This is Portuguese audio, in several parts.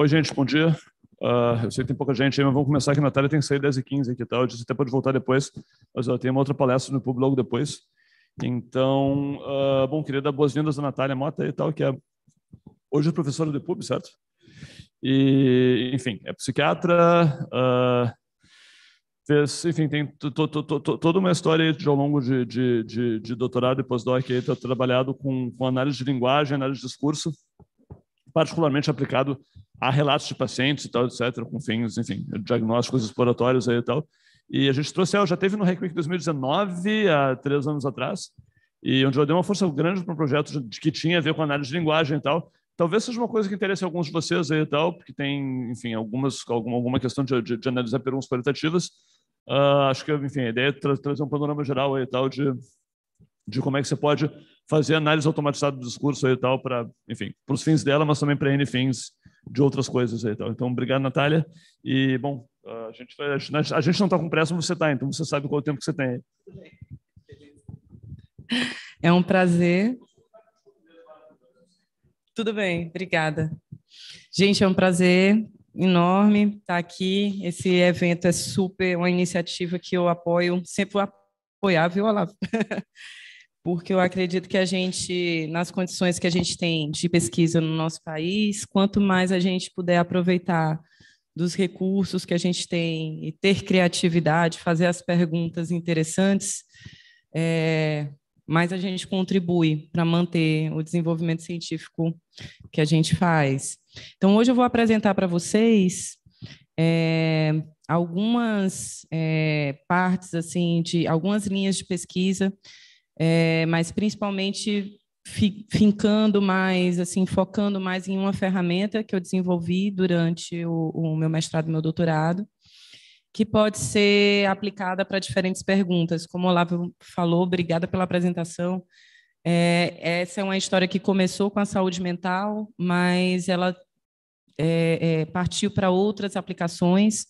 Oi, gente, bom dia. Uh, eu sei que tem pouca gente aí, mas vamos começar aqui. a Natália tem que sair 10h15 aqui, tal. Eu disse até pode voltar depois, mas ela tem uma outra palestra no pub logo depois. Então, uh, bom, queria dar boas-vindas à Natália Mota e tal, que é hoje professora do pub, certo? E, enfim, é psiquiatra, uh, fez, enfim, tem toda uma história de, ao longo de, de, de, de doutorado e pós-doc, aí tá trabalhado com, com análise de linguagem, análise de discurso, particularmente aplicado há relatos de pacientes e tal, etc., com fins, enfim, diagnósticos exploratórios aí e tal. E a gente trouxe é, ela, já teve no Hack 2019, há três anos atrás, e onde eu dei uma força grande para um projeto de, que tinha a ver com análise de linguagem e tal. Talvez seja uma coisa que interesse alguns de vocês aí e tal, porque tem, enfim, algumas, alguma, alguma questão de, de, de analisar perguntas qualitativas. Uh, acho que, enfim, a ideia é tra trazer um panorama geral aí e tal de, de como é que você pode fazer análise automatizada do discurso aí e tal para, enfim, para os fins dela, mas também para N fins de outras coisas. Aí, então. então, obrigado, Natália. E, bom, a gente, a gente não está com pressa, mas você está, então você sabe qual é o tempo que você tem. É um prazer. Tudo bem, obrigada. Gente, é um prazer enorme estar tá aqui. Esse evento é super, uma iniciativa que eu apoio, sempre apoiava, viu, Olavo? porque eu acredito que a gente, nas condições que a gente tem de pesquisa no nosso país, quanto mais a gente puder aproveitar dos recursos que a gente tem e ter criatividade, fazer as perguntas interessantes, é, mais a gente contribui para manter o desenvolvimento científico que a gente faz. Então, hoje eu vou apresentar para vocês é, algumas é, partes, assim, de algumas linhas de pesquisa é, mas principalmente fi, fincando mais, assim, focando mais em uma ferramenta que eu desenvolvi durante o, o meu mestrado e meu doutorado, que pode ser aplicada para diferentes perguntas. Como o Olavo falou, obrigada pela apresentação. É, essa é uma história que começou com a saúde mental, mas ela é, é, partiu para outras aplicações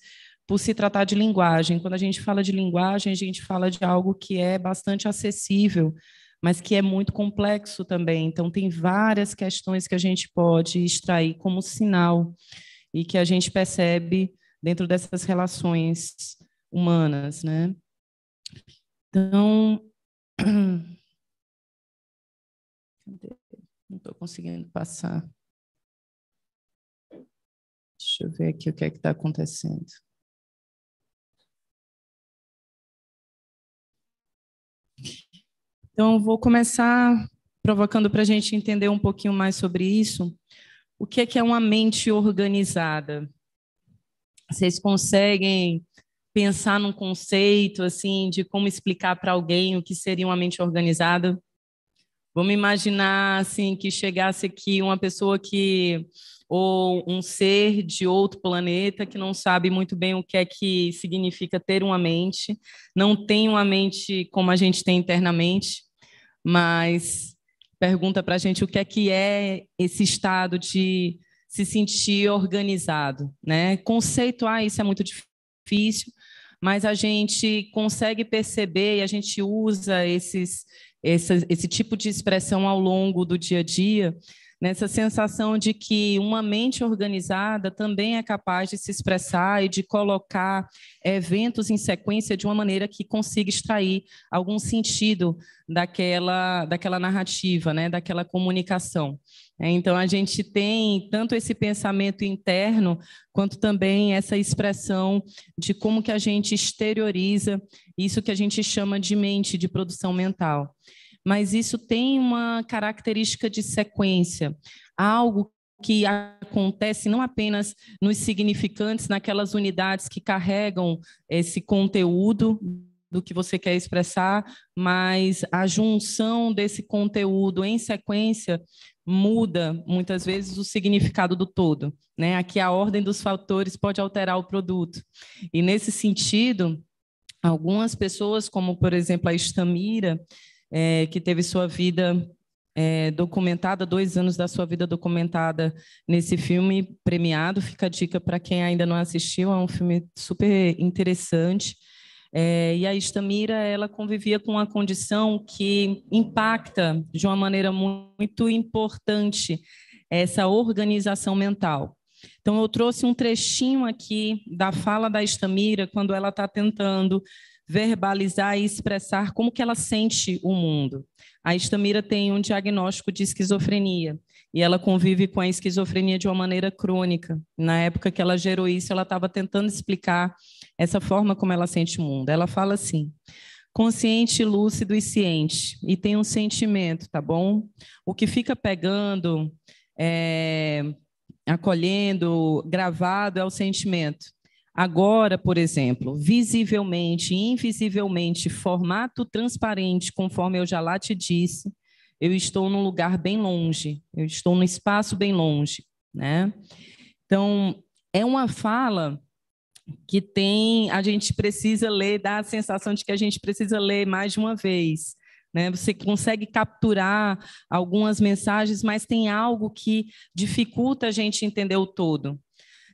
por se tratar de linguagem. Quando a gente fala de linguagem, a gente fala de algo que é bastante acessível, mas que é muito complexo também. Então, tem várias questões que a gente pode extrair como sinal e que a gente percebe dentro dessas relações humanas, né? Então, não estou conseguindo passar. Deixa eu ver aqui o que é que está acontecendo. Então, vou começar provocando para a gente entender um pouquinho mais sobre isso. O que é, que é uma mente organizada? Vocês conseguem pensar num conceito assim de como explicar para alguém o que seria uma mente organizada? Vamos imaginar assim que chegasse aqui uma pessoa que ou um ser de outro planeta que não sabe muito bem o que é que significa ter uma mente, não tem uma mente como a gente tem internamente mas pergunta para a gente o que é que é esse estado de se sentir organizado, né? Conceituar ah, isso é muito difícil, mas a gente consegue perceber e a gente usa esses, esse tipo de expressão ao longo do dia a dia nessa sensação de que uma mente organizada também é capaz de se expressar e de colocar eh, eventos em sequência de uma maneira que consiga extrair algum sentido daquela, daquela narrativa, né, daquela comunicação. É, então, a gente tem tanto esse pensamento interno, quanto também essa expressão de como que a gente exterioriza isso que a gente chama de mente, de produção mental mas isso tem uma característica de sequência, algo que acontece não apenas nos significantes, naquelas unidades que carregam esse conteúdo do que você quer expressar, mas a junção desse conteúdo em sequência muda muitas vezes o significado do todo, né? Aqui a ordem dos fatores pode alterar o produto. E nesse sentido, algumas pessoas, como por exemplo a Estamira, é, que teve sua vida é, documentada, dois anos da sua vida documentada nesse filme premiado. Fica a dica para quem ainda não assistiu, é um filme super interessante. É, e a Estamira, ela convivia com uma condição que impacta de uma maneira muito importante essa organização mental. Então, eu trouxe um trechinho aqui da fala da Estamira, quando ela está tentando verbalizar e expressar como que ela sente o mundo. A Estamira tem um diagnóstico de esquizofrenia e ela convive com a esquizofrenia de uma maneira crônica. Na época que ela gerou isso, ela estava tentando explicar essa forma como ela sente o mundo. Ela fala assim: consciente, lúcido e ciente, e tem um sentimento, tá bom? O que fica pegando, é, acolhendo, gravado é o sentimento. Agora, por exemplo, visivelmente, invisivelmente, formato transparente, conforme eu já lá te disse, eu estou num lugar bem longe, eu estou num espaço bem longe, né? Então, é uma fala que tem, a gente precisa ler, dá a sensação de que a gente precisa ler mais de uma vez. Né? Você consegue capturar algumas mensagens, mas tem algo que dificulta a gente entender o todo.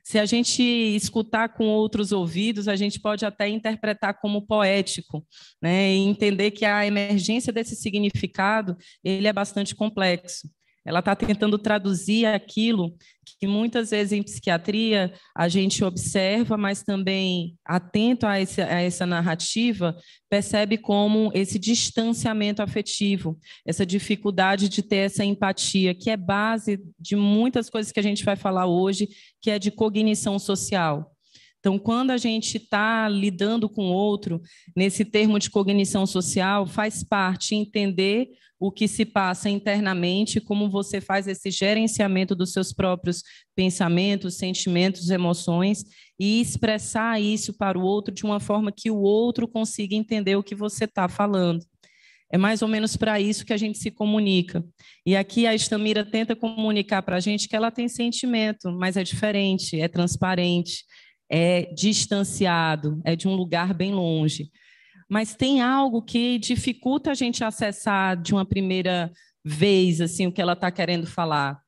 Se a gente escutar com outros ouvidos, a gente pode até interpretar como poético, né? E entender que a emergência desse significado ele é bastante complexo. Ela está tentando traduzir aquilo que muitas vezes em psiquiatria a gente observa, mas também atento a, esse, a essa narrativa, percebe como esse distanciamento afetivo, essa dificuldade de ter essa empatia, que é base de muitas coisas que a gente vai falar hoje, que é de cognição social. Então, quando a gente está lidando com o outro, nesse termo de cognição social, faz parte entender o que se passa internamente, como você faz esse gerenciamento dos seus próprios pensamentos, sentimentos, emoções e expressar isso para o outro de uma forma que o outro consiga entender o que você está falando. É mais ou menos para isso que a gente se comunica. E aqui a Estamira tenta comunicar para a gente que ela tem sentimento, mas é diferente, é transparente, é distanciado, é de um lugar bem longe mas tem algo que dificulta a gente acessar de uma primeira vez assim o que ela está querendo falar.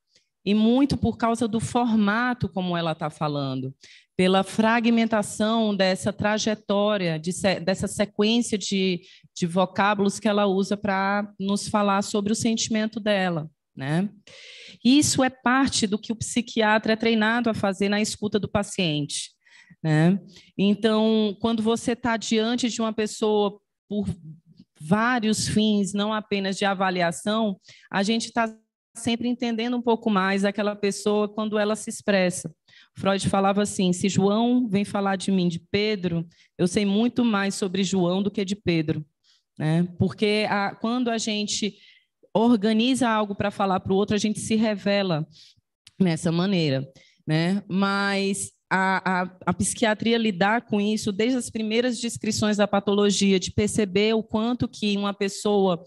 E muito por causa do formato como ela está falando, pela fragmentação dessa trajetória, de, dessa sequência de, de vocábulos que ela usa para nos falar sobre o sentimento dela. Né? Isso é parte do que o psiquiatra é treinado a fazer na escuta do paciente. Né? Então, quando você está diante de uma pessoa por vários fins, não apenas de avaliação, a gente está sempre entendendo um pouco mais aquela pessoa quando ela se expressa. Freud falava assim: se João vem falar de mim, de Pedro, eu sei muito mais sobre João do que de Pedro. Né? Porque a, quando a gente organiza algo para falar para o outro, a gente se revela nessa maneira. Né? Mas a, a, a, psiquiatria lidar com isso desde as primeiras descrições da patologia, de perceber o quanto que uma pessoa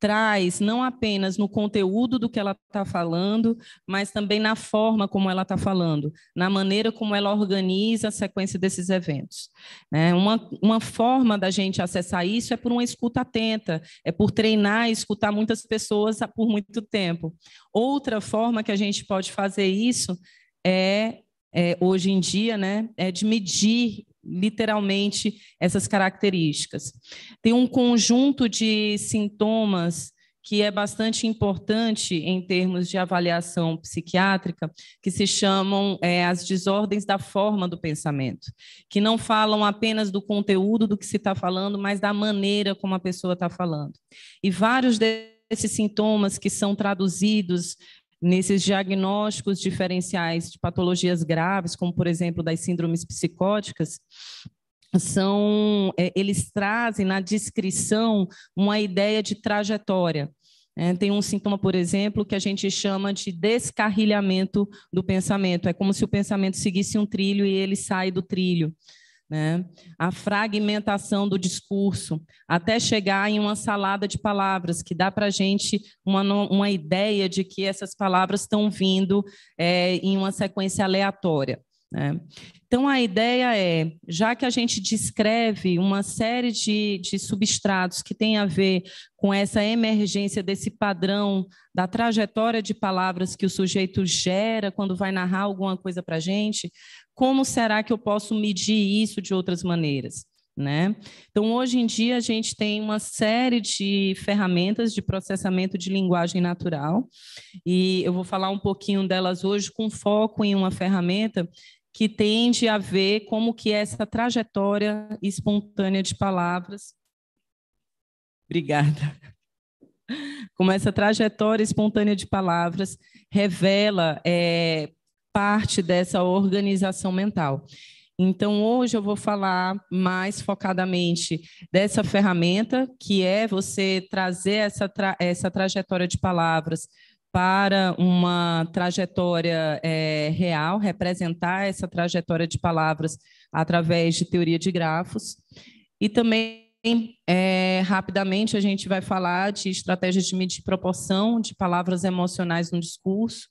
traz, não apenas no conteúdo do que ela está falando, mas também na forma como ela está falando, na maneira como ela organiza a sequência desses eventos. É uma, uma forma da gente acessar isso é por uma escuta atenta, é por treinar e escutar muitas pessoas por muito tempo. Outra forma que a gente pode fazer isso é é, hoje em dia, né, é de medir literalmente essas características. Tem um conjunto de sintomas que é bastante importante em termos de avaliação psiquiátrica, que se chamam é, as desordens da forma do pensamento, que não falam apenas do conteúdo do que se está falando, mas da maneira como a pessoa está falando. E vários desses sintomas que são traduzidos nesses diagnósticos diferenciais de patologias graves, como por exemplo das síndromes psicóticas, são é, eles trazem na descrição uma ideia de trajetória. É, tem um sintoma, por exemplo, que a gente chama de descarrilhamento do pensamento. É como se o pensamento seguisse um trilho e ele sai do trilho né? a fragmentação do discurso, até chegar em uma salada de palavras, que dá para a gente uma, uma ideia de que essas palavras estão vindo é, em uma sequência aleatória. Né? Então, a ideia é, já que a gente descreve uma série de, de substratos que tem a ver com essa emergência desse padrão da trajetória de palavras que o sujeito gera quando vai narrar alguma coisa para a gente, como será que eu posso medir isso de outras maneiras? Né? Então, hoje em dia, a gente tem uma série de ferramentas de processamento de linguagem natural, e eu vou falar um pouquinho delas hoje com foco em uma ferramenta que tende a ver como que é essa trajetória espontânea de palavras. Obrigada. Como essa trajetória espontânea de palavras revela é, parte dessa organização mental. Então, hoje eu vou falar mais focadamente dessa ferramenta, que é você trazer essa, tra essa trajetória de palavras para uma trajetória é, real, representar essa trajetória de palavras através de teoria de grafos. E também, é, rapidamente, a gente vai falar de estratégias de medir proporção de palavras emocionais no discurso.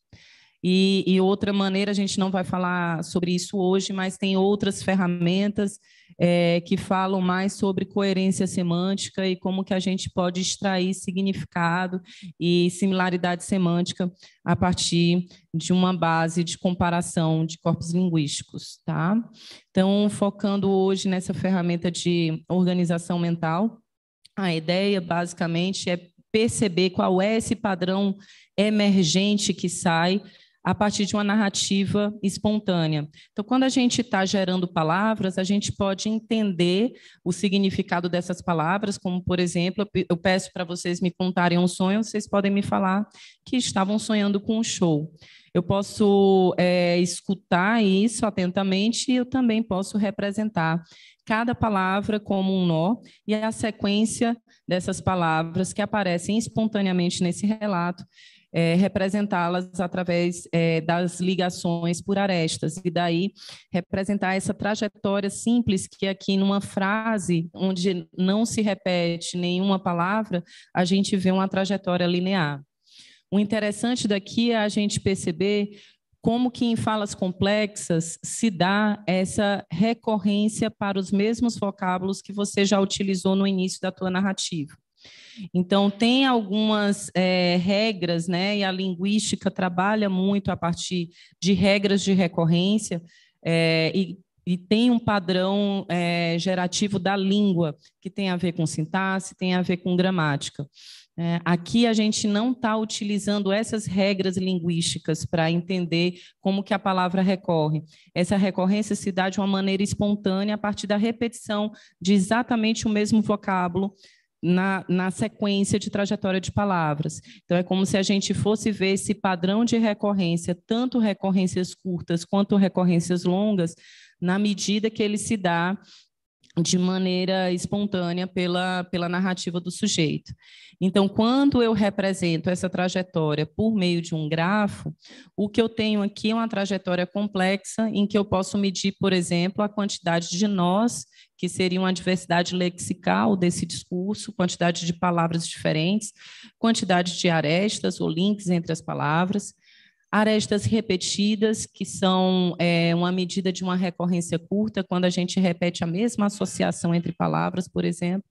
E, e, outra maneira, a gente não vai falar sobre isso hoje, mas tem outras ferramentas é, que falam mais sobre coerência semântica e como que a gente pode extrair significado e similaridade semântica a partir de uma base de comparação de corpos linguísticos, tá? Então, focando hoje nessa ferramenta de organização mental, a ideia basicamente é perceber qual é esse padrão emergente que sai a partir de uma narrativa espontânea. Então, quando a gente está gerando palavras, a gente pode entender o significado dessas palavras, como, por exemplo, eu peço para vocês me contarem um sonho, vocês podem me falar que estavam sonhando com um show. Eu posso é, escutar isso atentamente e eu também posso representar cada palavra como um nó e a sequência dessas palavras que aparecem espontaneamente nesse relato é, representá-las através é, das ligações por arestas, e daí representar essa trajetória simples que aqui numa frase onde não se repete nenhuma palavra, a gente vê uma trajetória linear. O interessante daqui é a gente perceber como que em falas complexas se dá essa recorrência para os mesmos vocábulos que você já utilizou no início da tua narrativa. Então, tem algumas é, regras, né? E a linguística trabalha muito a partir de regras de recorrência. É, e e tem um padrão é, gerativo da língua, que tem a ver com sintaxe, tem a ver com gramática. É, aqui a gente não está utilizando essas regras linguísticas para entender como que a palavra recorre. Essa recorrência se dá de uma maneira espontânea a partir da repetição de exatamente o mesmo vocábulo na, na, sequência de trajetória de palavras. Então, é como se a gente fosse ver esse padrão de recorrência, tanto recorrências curtas quanto recorrências longas, na medida que ele se dá de maneira espontânea pela, pela narrativa do sujeito. Então, quando eu represento essa trajetória por meio de um grafo, o que eu tenho aqui é uma trajetória complexa em que eu posso medir, por exemplo, a quantidade de nós que seria uma diversidade lexical desse discurso, quantidade de palavras diferentes, quantidade de arestas ou links entre as palavras, arestas repetidas, que são é, uma medida de uma recorrência curta, quando a gente repete a mesma associação entre palavras, por exemplo,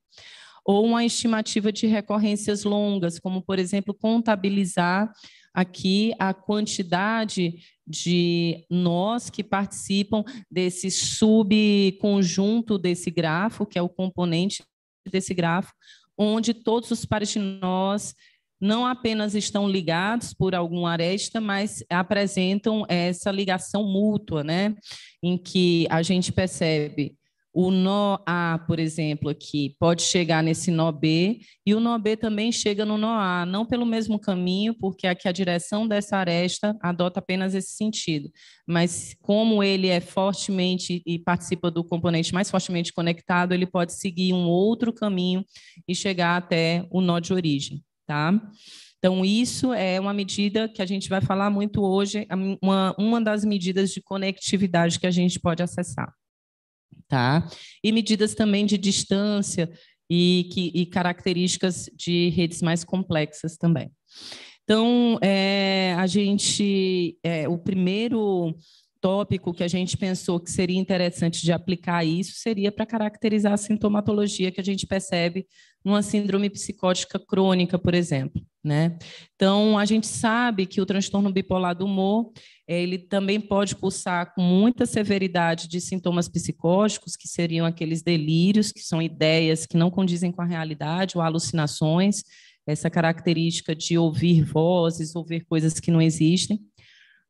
ou uma estimativa de recorrências longas, como, por exemplo, contabilizar aqui a quantidade de nós que participam desse subconjunto desse grafo, que é o componente desse grafo, onde todos os pares de nós não apenas estão ligados por algum aresta, mas apresentam essa ligação mútua, né? Em que a gente percebe o nó A, por exemplo, aqui, pode chegar nesse nó B, e o nó B também chega no nó A, não pelo mesmo caminho, porque aqui a direção dessa aresta adota apenas esse sentido, mas como ele é fortemente e participa do componente mais fortemente conectado, ele pode seguir um outro caminho e chegar até o nó de origem, tá? Então, isso é uma medida que a gente vai falar muito hoje, uma, uma das medidas de conectividade que a gente pode acessar tá? E medidas também de distância e, que, e características de redes mais complexas também. Então, é, a gente, é, o primeiro tópico que a gente pensou que seria interessante de aplicar isso seria para caracterizar a sintomatologia que a gente percebe numa síndrome psicótica crônica, por exemplo, né? Então, a gente sabe que o transtorno bipolar do humor, ele também pode cursar com muita severidade de sintomas psicóticos, que seriam aqueles delírios, que são ideias que não condizem com a realidade, ou alucinações, essa característica de ouvir vozes, ouvir coisas que não existem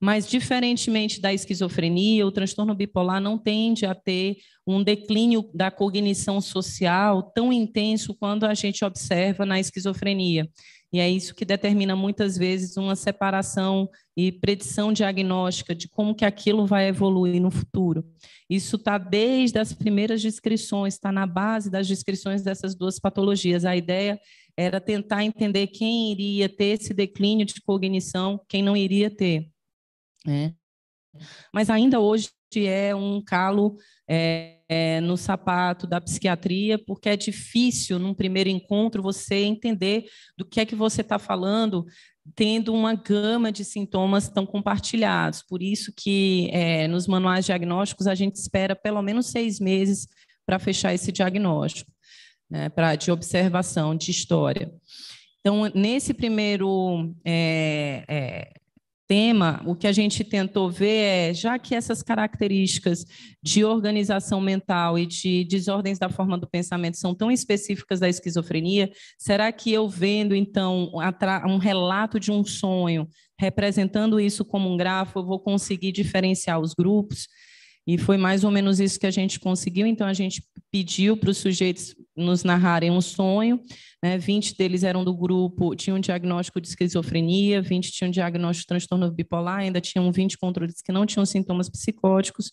mas, diferentemente da esquizofrenia, o transtorno bipolar não tende a ter um declínio da cognição social tão intenso quanto a gente observa na esquizofrenia. E é isso que determina muitas vezes uma separação e predição diagnóstica de como que aquilo vai evoluir no futuro. Isso está desde as primeiras descrições, está na base das descrições dessas duas patologias. A ideia era tentar entender quem iria ter esse declínio de cognição, quem não iria ter né? Mas ainda hoje é um calo é, é, no sapato da psiquiatria, porque é difícil, num primeiro encontro, você entender do que é que você está falando, tendo uma gama de sintomas tão compartilhados. Por isso que é, nos manuais diagnósticos a gente espera pelo menos seis meses para fechar esse diagnóstico, né, pra, de observação, de história. Então, nesse primeiro é, é, tema, o que a gente tentou ver é, já que essas características de organização mental e de desordens da forma do pensamento são tão específicas da esquizofrenia, será que eu vendo, então, um relato de um sonho, representando isso como um grafo, eu vou conseguir diferenciar os grupos? E foi mais ou menos isso que a gente conseguiu, então a gente pediu para os sujeitos nos narrarem um sonho. Né? 20 deles eram do grupo, tinham um diagnóstico de esquizofrenia, 20 tinham um diagnóstico de transtorno bipolar, ainda tinham 20 controles que não tinham sintomas psicóticos.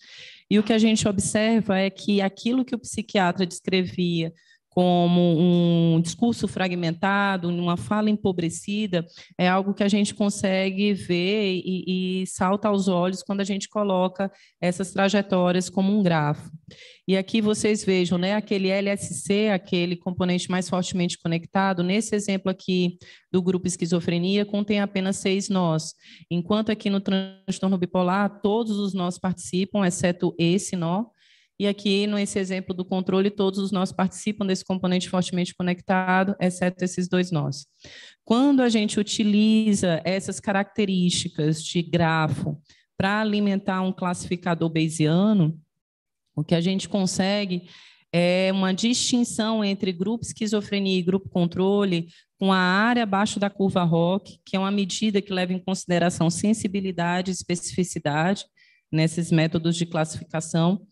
E o que a gente observa é que aquilo que o psiquiatra descrevia como um discurso fragmentado, uma fala empobrecida, é algo que a gente consegue ver e, e, salta aos olhos quando a gente coloca essas trajetórias como um grafo. E aqui vocês vejam, né, aquele LSC, aquele componente mais fortemente conectado, nesse exemplo aqui do grupo esquizofrenia, contém apenas seis nós, enquanto aqui no transtorno bipolar, todos os nós participam, exceto esse nó, e aqui, nesse exemplo do controle, todos os nós participam desse componente fortemente conectado, exceto esses dois nós. Quando a gente utiliza essas características de grafo para alimentar um classificador bayesiano, o que a gente consegue é uma distinção entre grupo esquizofrenia e grupo controle com a área abaixo da curva ROC, que é uma medida que leva em consideração sensibilidade e especificidade nesses métodos de classificação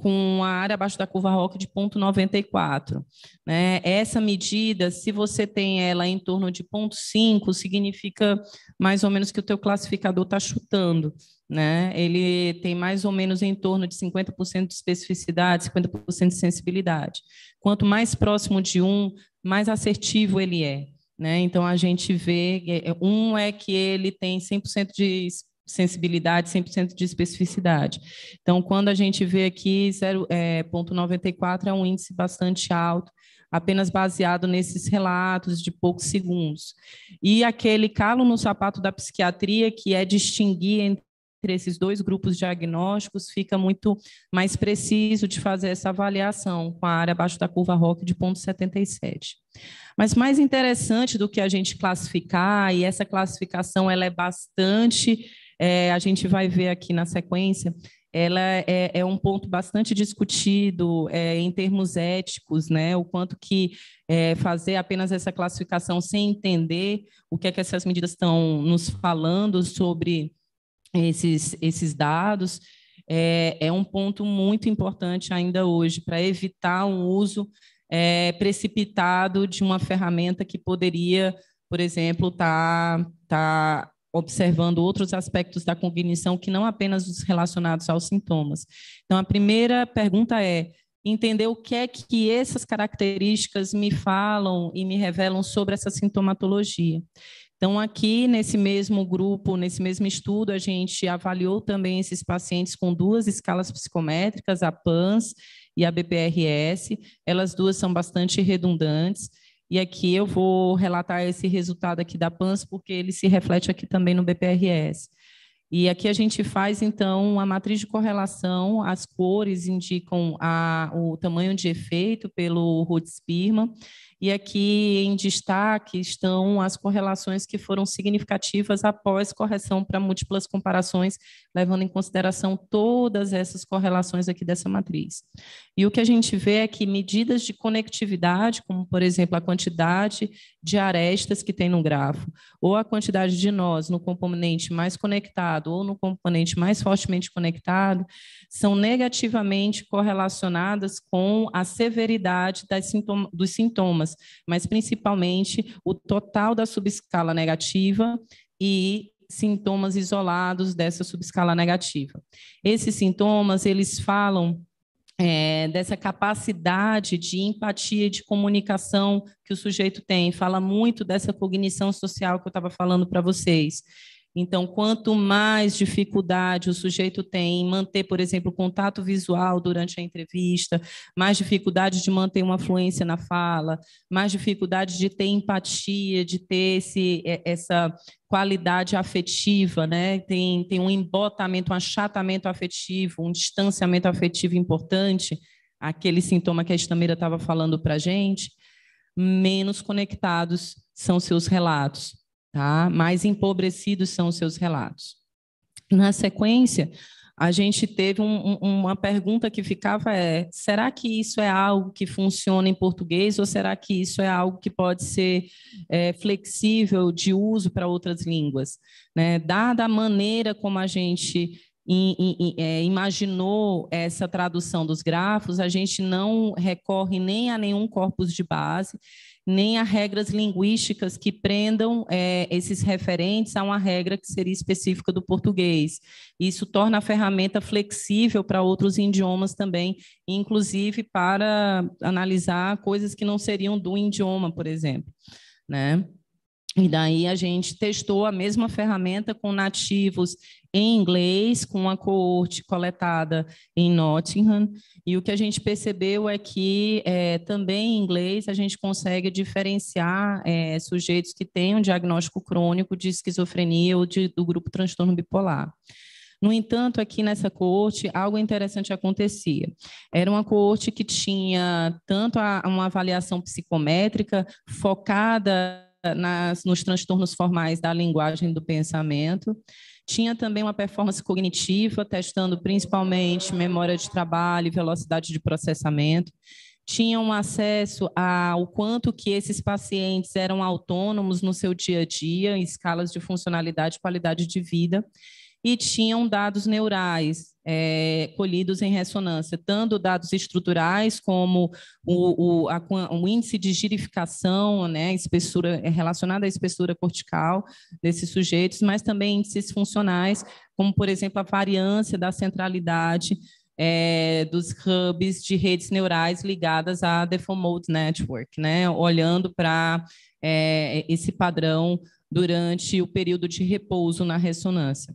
com, a área abaixo da curva ROC de 0,94. Né? Essa medida, se você tem ela em torno de 0,5, significa mais ou menos que o teu classificador está chutando. Né? Ele tem mais ou menos em torno de 50% de especificidade, 50% de sensibilidade. Quanto mais próximo de um, mais assertivo ele é. Né? Então, a gente vê, é, um é que ele tem 100% de sensibilidade 100% de especificidade. Então, quando a gente vê aqui 0,94 é, é um índice bastante alto, apenas baseado nesses relatos de poucos segundos. E aquele calo no sapato da psiquiatria, que é distinguir entre entre esses dois grupos diagnósticos, fica muito mais preciso de fazer essa avaliação com a área abaixo da curva ROC de 0,77. Mas mais interessante do que a gente classificar, e essa classificação ela é bastante é, a gente vai ver aqui na sequência, ela é, é um ponto bastante discutido é, em termos éticos, né? O quanto que é, fazer apenas essa classificação sem entender o que é que essas medidas estão nos falando sobre esses, esses dados. é, é um ponto muito importante ainda hoje para evitar um uso é, precipitado de uma ferramenta que poderia, por exemplo, estar tá, tá observando outros aspectos da cognição que não apenas os relacionados aos sintomas. Então, a primeira pergunta é entender o que é que essas características me falam e me revelam sobre essa sintomatologia. Então, aqui nesse mesmo grupo, nesse mesmo estudo, a gente avaliou também esses pacientes com duas escalas psicométricas, a PANS e a BPRS. Elas duas são bastante redundantes. E aqui eu vou relatar esse resultado aqui da PANS, porque ele se reflete aqui também no BPRS. E aqui a gente faz, então, uma matriz de correlação, as cores indicam a, o tamanho de efeito pelo ruth e aqui em destaque estão as correlações que foram significativas após correção para múltiplas comparações, levando em consideração todas essas correlações aqui dessa matriz. E o que a gente vê é que medidas de conectividade, como por exemplo a quantidade de arestas que tem no grafo, ou a quantidade de nós no componente mais conectado ou no componente mais fortemente conectado, são negativamente correlacionadas com a severidade sintoma, dos sintomas mas principalmente o total da subescala negativa e sintomas isolados dessa subescala negativa. Esses sintomas, eles falam é, dessa capacidade de empatia, e de comunicação que o sujeito tem, fala muito dessa cognição social que eu estava falando para vocês. Então, quanto mais dificuldade o sujeito tem em manter, por exemplo, contato visual durante a entrevista, mais dificuldade de manter uma fluência na fala, mais dificuldade de ter empatia, de ter esse, é, essa qualidade afetiva, né? Tem, tem um embotamento, um achatamento afetivo, um distanciamento afetivo importante, aquele sintoma que a Estamira estava falando para a gente, menos conectados são seus relatos tá? Mais empobrecidos são os seus relatos. Na sequência, a gente teve um, uma pergunta que ficava é, será que isso é algo que funciona em português ou será que isso é algo que pode ser é, flexível de uso para outras línguas? Né? Dada a maneira como a gente i, i, é, imaginou essa tradução dos grafos, a gente não recorre nem a nenhum corpus de base nem a regras linguísticas que prendam é, esses referentes a uma regra que seria específica do português. Isso torna a ferramenta flexível para outros idiomas também, inclusive para analisar coisas que não seriam do idioma, por exemplo. Né? E daí a gente testou a mesma ferramenta com nativos em inglês, com uma coorte coletada em Nottingham. E o que a gente percebeu é que é, também em inglês a gente consegue diferenciar é, sujeitos que têm um diagnóstico crônico de esquizofrenia ou de, do grupo transtorno bipolar. No entanto, aqui nessa coorte, algo interessante acontecia. Era uma coorte que tinha tanto a, uma avaliação psicométrica focada eh, nas, nos transtornos formais da linguagem do pensamento. Tinha também uma performance cognitiva, testando principalmente memória de trabalho e velocidade de processamento. tinha um acesso ao quanto que esses pacientes eram autônomos no seu dia a dia, em escalas de funcionalidade e qualidade de vida e tinham dados neurais é, colhidos em ressonância, tanto dados estruturais como o, o, a, o índice de girificação, né, espessura é, relacionada à espessura cortical desses sujeitos, mas também índices funcionais, como por exemplo a variância da centralidade é, dos hubs de redes neurais ligadas à Default Network, né? olhando para é, esse padrão durante o período de repouso na ressonância.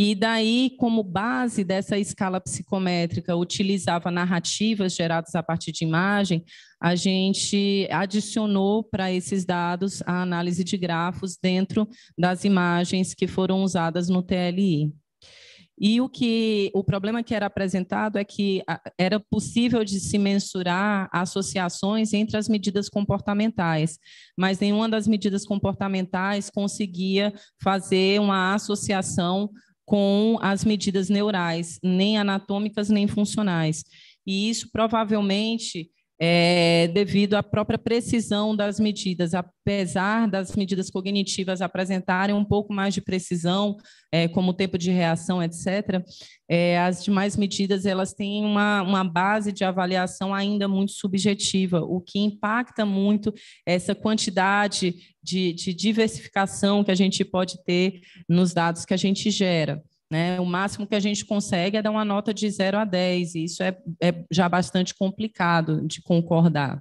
E daí, como base dessa escala psicométrica, utilizava narrativas geradas a partir de imagem, a gente adicionou para esses dados a análise de grafos dentro das imagens que foram usadas no TLI. E o que o problema que era apresentado é que era possível de se mensurar associações entre as medidas comportamentais, mas nenhuma das medidas comportamentais conseguia fazer uma associação com as medidas neurais, nem anatômicas nem funcionais. E isso provavelmente é, devido à própria precisão das medidas, apesar das medidas cognitivas apresentarem um pouco mais de precisão, é, como tempo de reação, etc., é, as demais medidas elas têm uma, uma base de avaliação ainda muito subjetiva, o que impacta muito essa quantidade de, de diversificação que a gente pode ter nos dados que a gente gera. Né? O máximo que a gente consegue é dar uma nota de 0 a 10, e isso é, é já bastante complicado de concordar.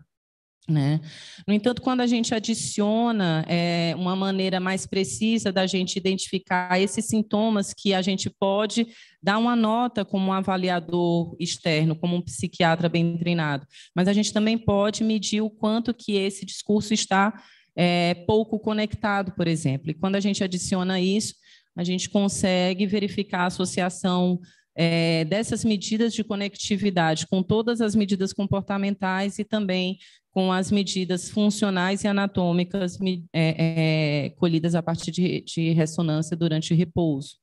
Né? No entanto, quando a gente adiciona é, uma maneira mais precisa da gente identificar esses sintomas que a gente pode dar uma nota como um avaliador externo, como um psiquiatra bem treinado, mas a gente também pode medir o quanto que esse discurso está é, pouco conectado, por exemplo. E quando a gente adiciona isso, a gente consegue verificar a associação é, dessas medidas de conectividade com todas as medidas comportamentais e também com as medidas funcionais e anatômicas é, é, colhidas a partir de, de ressonância durante repouso.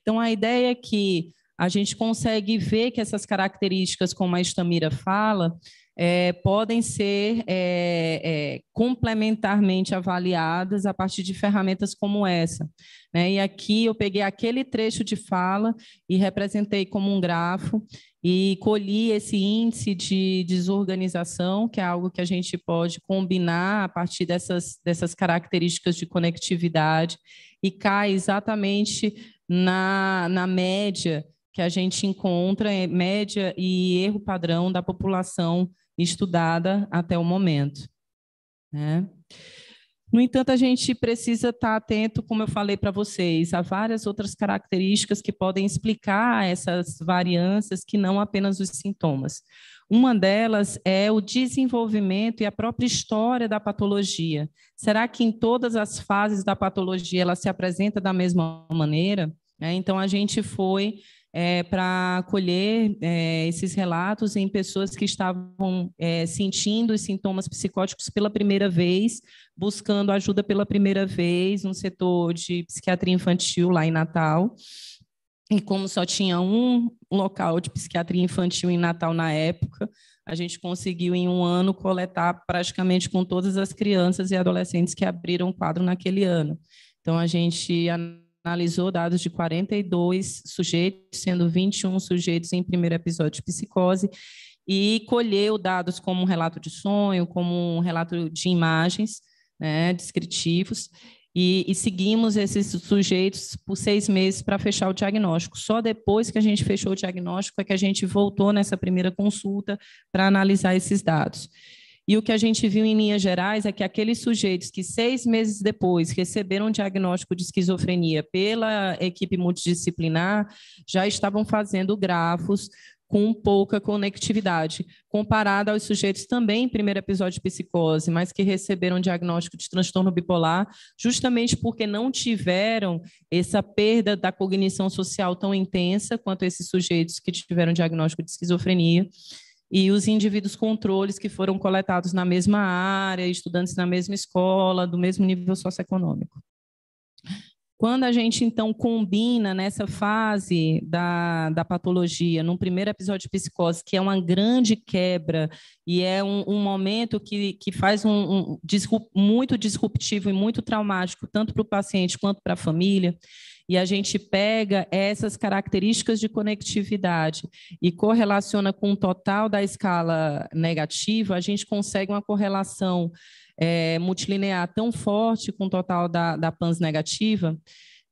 Então, a ideia é que a gente consegue ver que essas características, como a Estamira fala, é, podem ser é, é, complementarmente avaliadas a partir de ferramentas como essa. Né? E aqui eu peguei aquele trecho de fala e representei como um grafo e colhi esse índice de desorganização, que é algo que a gente pode combinar a partir dessas, dessas características de conectividade, e cai exatamente na, na média que a gente encontra é média e erro padrão da população estudada até o momento. Né? No entanto, a gente precisa estar tá atento, como eu falei para vocês, a várias outras características que podem explicar essas variâncias que não apenas os sintomas. Uma delas é o desenvolvimento e a própria história da patologia. Será que em todas as fases da patologia ela se apresenta da mesma maneira? É, então, a gente foi é, para colher é, esses relatos em pessoas que estavam é, sentindo os sintomas psicóticos pela primeira vez, buscando ajuda pela primeira vez no setor de psiquiatria infantil lá em Natal. E como só tinha um local de psiquiatria infantil em Natal na época, a gente conseguiu em um ano coletar praticamente com todas as crianças e adolescentes que abriram o quadro naquele ano. Então a gente analisou dados de 42 sujeitos, sendo 21 sujeitos em primeiro episódio de psicose, e colheu dados como um relato de sonho, como um relato de imagens né, descritivos, e, e, seguimos esses sujeitos por seis meses para fechar o diagnóstico. Só depois que a gente fechou o diagnóstico é que a gente voltou nessa primeira consulta para analisar esses dados. E o que a gente viu em linhas gerais é que aqueles sujeitos que seis meses depois receberam diagnóstico de esquizofrenia pela equipe multidisciplinar já estavam fazendo grafos com pouca conectividade, comparado aos sujeitos também em primeiro episódio de psicose, mas que receberam diagnóstico de transtorno bipolar, justamente porque não tiveram essa perda da cognição social tão intensa quanto esses sujeitos que tiveram diagnóstico de esquizofrenia e os indivíduos controles que foram coletados na mesma área, estudantes na mesma escola, do mesmo nível socioeconômico. Quando a gente, então, combina nessa fase da, da patologia, num primeiro episódio de psicose, que é uma grande quebra e é um, um momento que, que faz um, um disrup, muito disruptivo e muito traumático, tanto para o paciente quanto para a família, e a gente pega essas características de conectividade e correlaciona com o total da escala negativa, a gente consegue uma correlação é, multilinear tão forte com o total da, da PANS negativa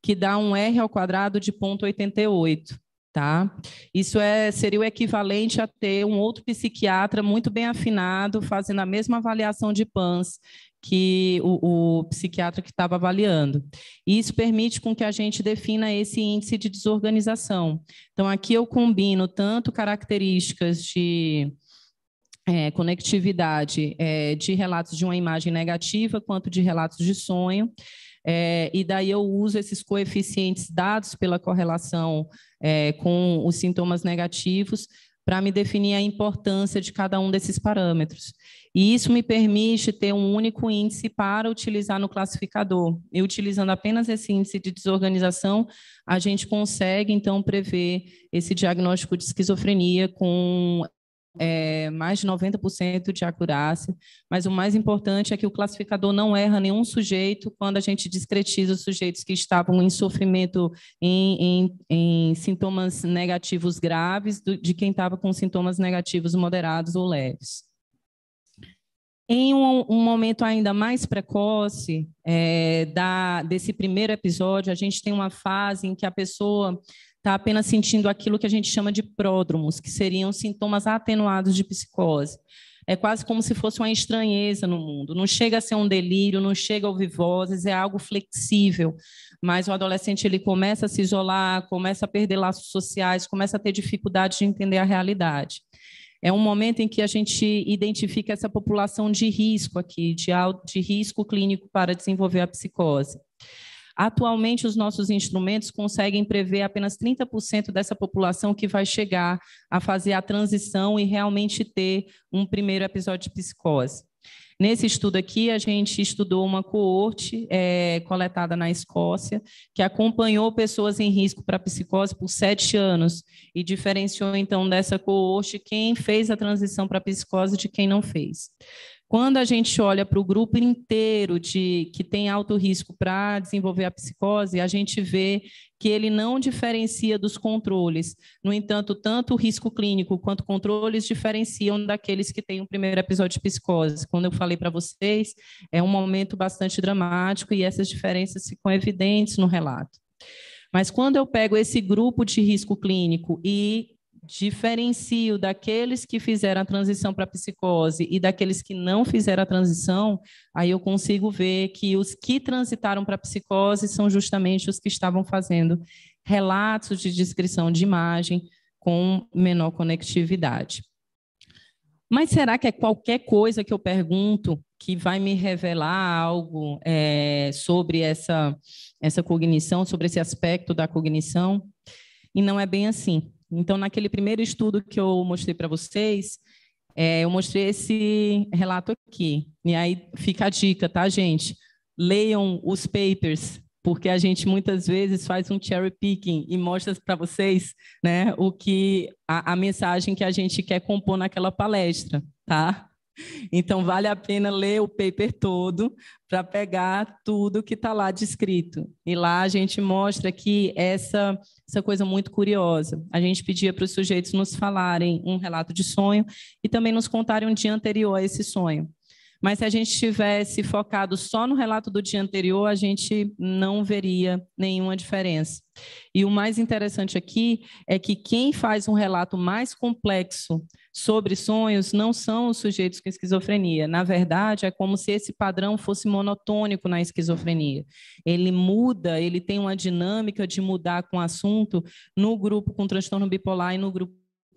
que dá um R ao quadrado de 0,88. Tá? Isso é, seria o equivalente a ter um outro psiquiatra muito bem afinado fazendo a mesma avaliação de PANS que o, o psiquiatra que estava avaliando. isso permite com que a gente defina esse índice de desorganização. Então, aqui eu combino tanto características de é, conectividade é, de relatos de uma imagem negativa quanto de relatos de sonho. É, e daí eu uso esses coeficientes dados pela correlação é, com os sintomas negativos para me definir a importância de cada um desses parâmetros. E isso me permite ter um único índice para utilizar no classificador. E utilizando apenas esse índice de desorganização, a gente consegue, então, prever esse diagnóstico de esquizofrenia com é, mais de 90% de acurácia, mas o mais importante é que o classificador não erra nenhum sujeito quando a gente discretiza os sujeitos que estavam em sofrimento, em, em, em sintomas negativos graves, do, de quem estava com sintomas negativos moderados ou leves. Em um, um, momento ainda mais precoce é, da, desse primeiro episódio, a gente tem uma fase em que a pessoa está apenas sentindo aquilo que a gente chama de pródromos, que seriam sintomas atenuados de psicose. É quase como se fosse uma estranheza no mundo. Não chega a ser um delírio, não chega a ouvir vozes, é algo flexível. Mas o adolescente ele começa a se isolar, começa a perder laços sociais, começa a ter dificuldade de entender a realidade é um momento em que a gente identifica essa população de risco aqui, de, alto, de risco clínico para desenvolver a psicose. Atualmente, os nossos instrumentos conseguem prever apenas 30% dessa população que vai chegar a fazer a transição e realmente ter um primeiro episódio de psicose. Nesse estudo aqui, a gente estudou uma coorte é, coletada na Escócia, que acompanhou pessoas em risco para psicose por sete anos e diferenciou, então, dessa coorte quem fez a transição para psicose de quem não fez. Quando a gente olha para o grupo inteiro de que tem alto risco para desenvolver a psicose, a gente vê que ele não diferencia dos controles. No entanto, tanto o risco clínico quanto controles diferenciam daqueles que têm o primeiro episódio de psicose. Quando eu falei para vocês, é um momento bastante dramático e essas diferenças ficam evidentes no relato. Mas quando eu pego esse grupo de risco clínico e diferencio daqueles que fizeram a transição para a psicose e daqueles que não fizeram a transição, aí eu consigo ver que os que transitaram para a psicose são justamente os que estavam fazendo relatos de descrição de imagem com menor conectividade. Mas será que é qualquer coisa que eu pergunto que vai me revelar algo é, sobre essa, essa cognição, sobre esse aspecto da cognição? E não é bem assim. Então, naquele primeiro estudo que eu mostrei para vocês, é, eu mostrei esse relato aqui. E aí fica a dica, tá, gente? Leiam os papers, porque a gente muitas vezes faz um cherry picking e mostra para vocês né, o que a, a mensagem que a gente quer compor naquela palestra, tá? Então, vale a pena ler o paper todo para pegar tudo que está lá descrito. E lá a gente mostra que essa, essa coisa muito curiosa. A gente pedia para os sujeitos nos falarem um relato de sonho e também nos contarem um dia anterior a esse sonho. Mas se a gente tivesse focado só no relato do dia anterior, a gente não veria nenhuma diferença. E o mais interessante aqui é que quem faz um relato mais complexo sobre sonhos não são os sujeitos com esquizofrenia. Na verdade, é como se esse padrão fosse monotônico na esquizofrenia. Ele muda, ele tem uma dinâmica de mudar com o assunto no grupo com transtorno bipolar e no grupo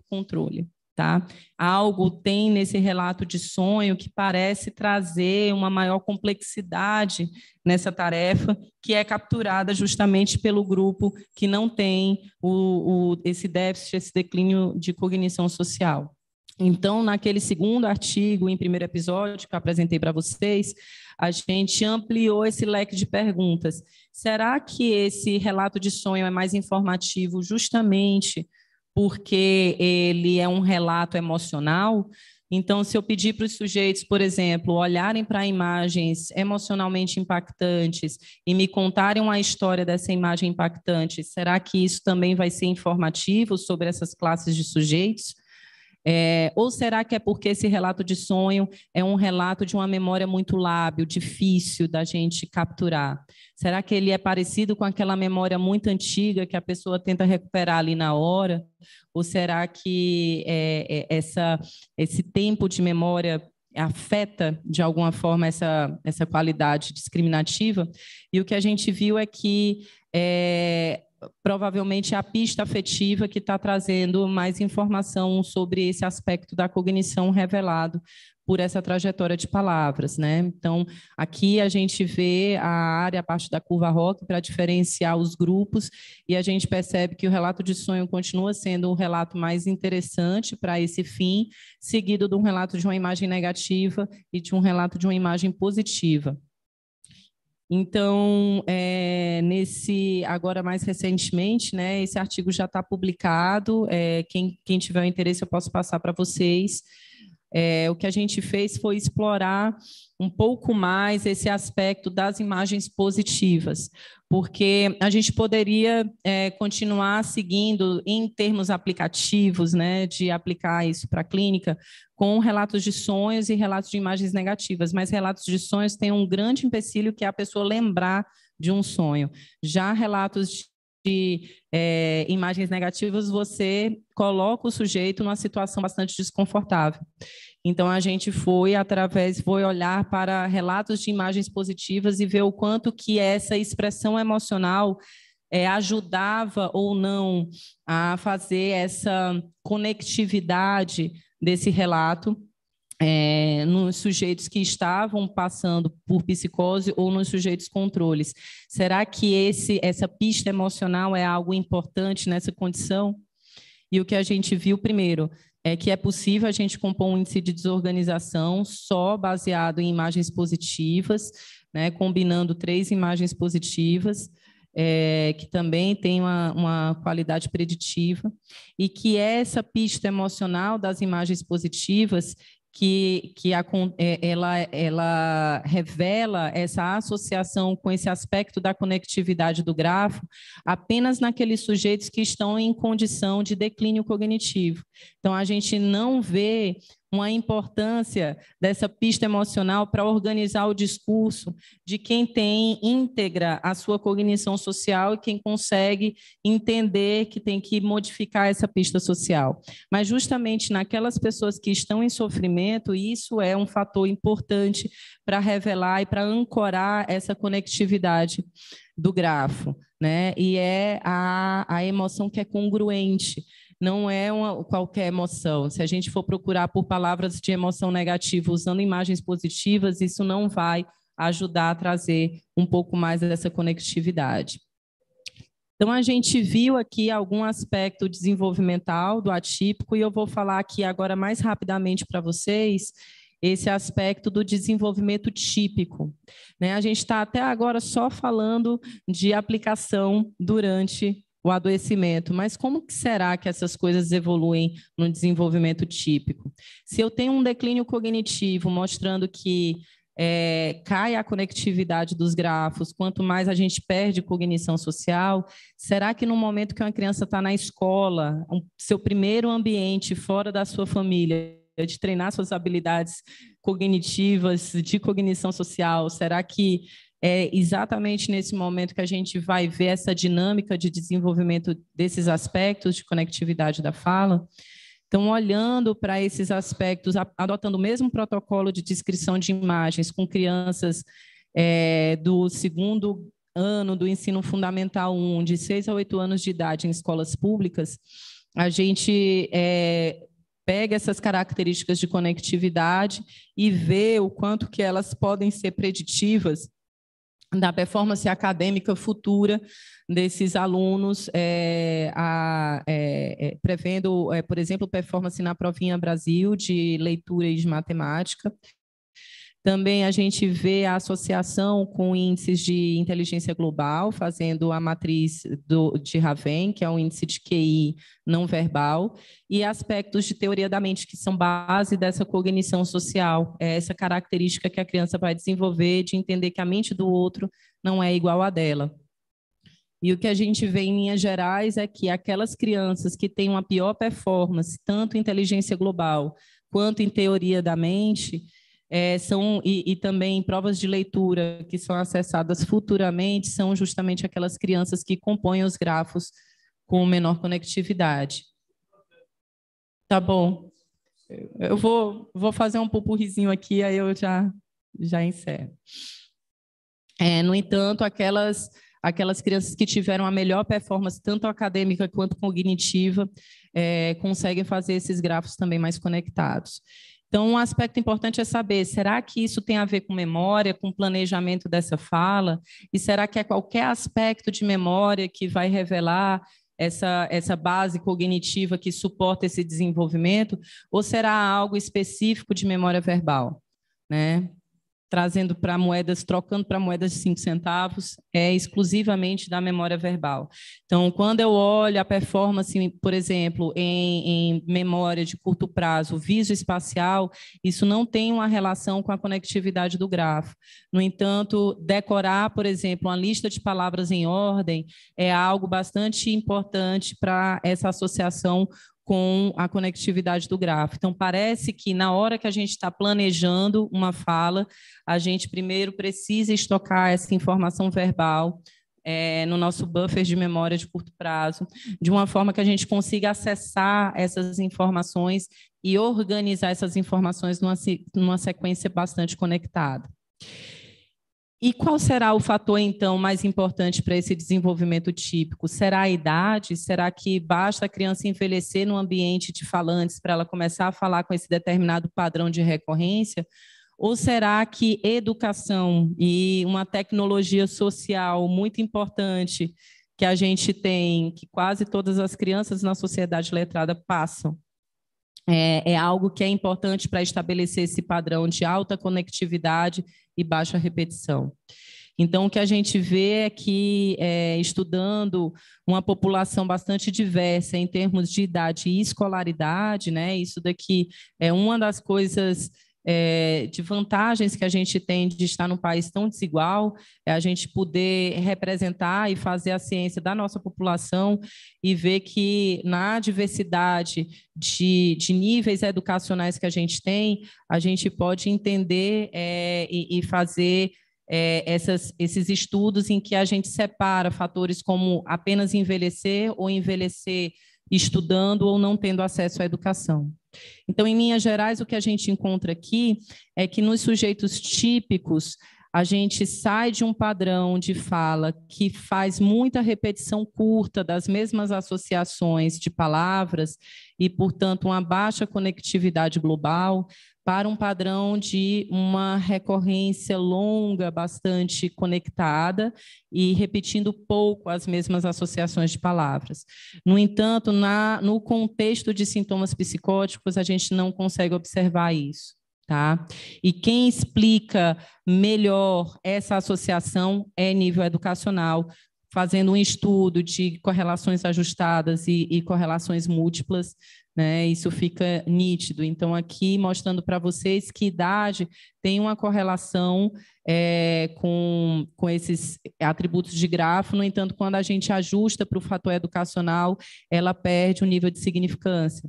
controle. Tá? Algo tem nesse relato de sonho que parece trazer uma maior complexidade nessa tarefa, que é capturada justamente pelo grupo que não tem o, o, esse déficit, esse declínio de cognição social. Então, naquele segundo artigo, em primeiro episódio, que eu apresentei para vocês, a gente ampliou esse leque de perguntas. Será que esse relato de sonho é mais informativo justamente porque ele é um relato emocional. Então, se eu pedir para os sujeitos, por exemplo, olharem para imagens emocionalmente impactantes e me contarem a história dessa imagem impactante, será que isso também vai ser informativo sobre essas classes de sujeitos? É, ou será que é porque esse relato de sonho é um relato de uma memória muito lábio, difícil da gente capturar? Será que ele é parecido com aquela memória muito antiga que a pessoa tenta recuperar ali na hora? Ou será que é, é, essa, esse tempo de memória afeta de alguma forma essa, essa qualidade discriminativa? E o que a gente viu é que é, provavelmente é a pista afetiva que está trazendo mais informação sobre esse aspecto da cognição revelado por essa trajetória de palavras, né? Então, aqui a gente vê a área abaixo da curva rock para diferenciar os grupos e a gente percebe que o relato de sonho continua sendo o relato mais interessante para esse fim, seguido de um relato de uma imagem negativa e de um relato de uma imagem positiva. Então, é, nesse agora mais recentemente, né, esse artigo já está publicado. É, quem, quem tiver interesse, eu posso passar para vocês. É, o que a gente fez foi explorar um pouco mais esse aspecto das imagens positivas, porque a gente poderia é, continuar seguindo em termos aplicativos, né, de aplicar isso para a clínica, com relatos de sonhos e relatos de imagens negativas, mas relatos de sonhos têm um grande empecilho que é a pessoa lembrar de um sonho. Já relatos de é, imagens negativas, você coloca o sujeito numa situação bastante desconfortável. Então a gente foi através, foi olhar para relatos de imagens positivas e ver o quanto que essa expressão emocional é, ajudava ou não a fazer essa conectividade desse relato é, nos sujeitos que estavam passando por psicose ou nos sujeitos controles. Será que esse, essa pista emocional é algo importante nessa condição? E o que a gente viu primeiro é que é possível a gente compor um índice de desorganização só baseado em imagens positivas, né, combinando três imagens positivas. É, que também tem uma, uma, qualidade preditiva, e que essa pista emocional das imagens positivas que, que a, é, ela, ela revela essa associação com esse aspecto da conectividade do grafo apenas naqueles sujeitos que estão em condição de declínio cognitivo. Então, a gente não vê uma importância dessa pista emocional para organizar o discurso de quem tem íntegra a sua cognição social e quem consegue entender que tem que modificar essa pista social. Mas justamente naquelas pessoas que estão em sofrimento, isso é um fator importante para revelar e para ancorar essa conectividade do grafo, né? E é a, a emoção que é congruente não é uma, qualquer emoção. Se a gente for procurar por palavras de emoção negativa usando imagens positivas, isso não vai ajudar a trazer um pouco mais dessa conectividade. Então, a gente viu aqui algum aspecto desenvolvimental do atípico, e eu vou falar aqui agora mais rapidamente para vocês esse aspecto do desenvolvimento típico. Né? A gente está até agora só falando de aplicação durante o adoecimento, mas como que será que essas coisas evoluem no desenvolvimento típico? Se eu tenho um declínio cognitivo mostrando que é, cai a conectividade dos grafos, quanto mais a gente perde cognição social, será que no momento que uma criança está na escola, um, seu primeiro ambiente fora da sua família, de treinar suas habilidades cognitivas, de cognição social, será que é exatamente nesse momento que a gente vai ver essa dinâmica de desenvolvimento desses aspectos de conectividade da fala. Então, olhando para esses aspectos, adotando o mesmo protocolo de descrição de imagens com crianças é, do segundo ano do ensino fundamental 1, de 6 a 8 anos de idade em escolas públicas, a gente é, pega essas características de conectividade e vê o quanto que elas podem ser preditivas da performance acadêmica futura desses alunos, é, a, é, é prevendo, é, por exemplo, performance na Provinha Brasil de leitura e de matemática, também a gente vê a associação com índices de inteligência global, fazendo a matriz do, de Raven, que é um índice de QI não verbal, e aspectos de teoria da mente, que são base dessa cognição social, é essa característica que a criança vai desenvolver de entender que a mente do outro não é igual à dela. E o que a gente vê em Minas Gerais é que aquelas crianças que têm uma pior performance, tanto em inteligência global quanto em teoria da mente, é, são, e, e, também provas de leitura que são acessadas futuramente são justamente aquelas crianças que compõem os grafos com menor conectividade. Tá bom. Eu vou, vou fazer um pupurrizinho aqui, aí eu já, já encerro. É, no entanto, aquelas aquelas crianças que tiveram a melhor performance, tanto acadêmica quanto cognitiva, é, conseguem fazer esses grafos também mais conectados. Então, um aspecto importante é saber: será que isso tem a ver com memória, com planejamento dessa fala? E será que é qualquer aspecto de memória que vai revelar essa, essa base cognitiva que suporta esse desenvolvimento? Ou será algo específico de memória verbal? Né? trazendo para moedas, trocando para moedas de 5 centavos, é exclusivamente da memória verbal. Então, quando eu olho a performance, por exemplo, em, em memória de curto prazo, viso espacial, isso não tem uma relação com a conectividade do grafo. No entanto, decorar, por exemplo, uma lista de palavras em ordem é algo bastante importante para essa associação com a conectividade do grafo. Então, parece que na hora que a gente está planejando uma fala, a gente primeiro precisa estocar essa informação verbal. É, no nosso buffer de memória de curto prazo, de uma forma que a gente consiga acessar essas informações e organizar essas informações numa, numa sequência bastante conectada. E qual será o fator, então, mais importante para esse desenvolvimento típico? Será a idade? Será que basta a criança envelhecer num ambiente de falantes para ela começar a falar com esse determinado padrão de recorrência? Ou será que educação e uma tecnologia social muito importante que a gente tem, que quase todas as crianças na sociedade letrada passam, é, é algo que é importante para estabelecer esse padrão de alta conectividade e baixa repetição. Então, o que a gente vê é que, é, estudando uma população bastante diversa em termos de idade e escolaridade, né, isso daqui é uma das coisas é, de vantagens que a gente tem de estar num país tão desigual, é a gente poder representar e fazer a ciência da nossa população e ver que na diversidade de, de níveis educacionais que a gente tem, a gente pode entender é, e, e fazer é, essas, esses estudos em que a gente separa fatores como apenas envelhecer ou envelhecer estudando ou não tendo acesso à educação. Então, em linhas gerais, o que a gente encontra aqui é que nos sujeitos típicos, a gente sai de um padrão de fala que faz muita repetição curta das mesmas associações de palavras e, portanto, uma baixa conectividade global para um padrão de uma recorrência longa, bastante conectada e repetindo pouco as mesmas associações de palavras. No entanto, na, no contexto de sintomas psicóticos, a gente não consegue observar isso. Tá? E quem explica melhor essa associação é nível educacional, fazendo um estudo de correlações ajustadas e, e correlações múltiplas né? Isso fica nítido. Então, aqui mostrando para vocês que idade tem uma correlação é, com, com esses atributos de grafo, no entanto, quando a gente ajusta para o fator educacional, ela perde o um nível de significância.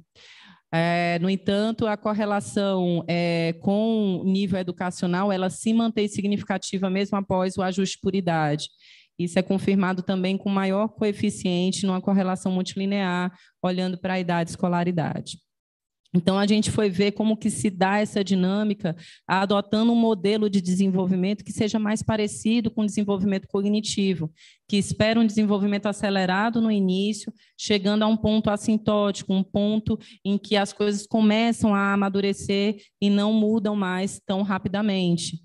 É, no entanto, a correlação é, com o nível educacional, ela se mantém significativa mesmo após o ajuste por idade. Isso é confirmado também com maior coeficiente numa correlação multilinear, olhando para a idade e escolaridade. Então, a gente foi ver como que se dá essa dinâmica, adotando um modelo de desenvolvimento que seja mais parecido com o desenvolvimento cognitivo, que espera um desenvolvimento acelerado no início, chegando a um ponto assintótico, um ponto em que as coisas começam a amadurecer e não mudam mais tão rapidamente.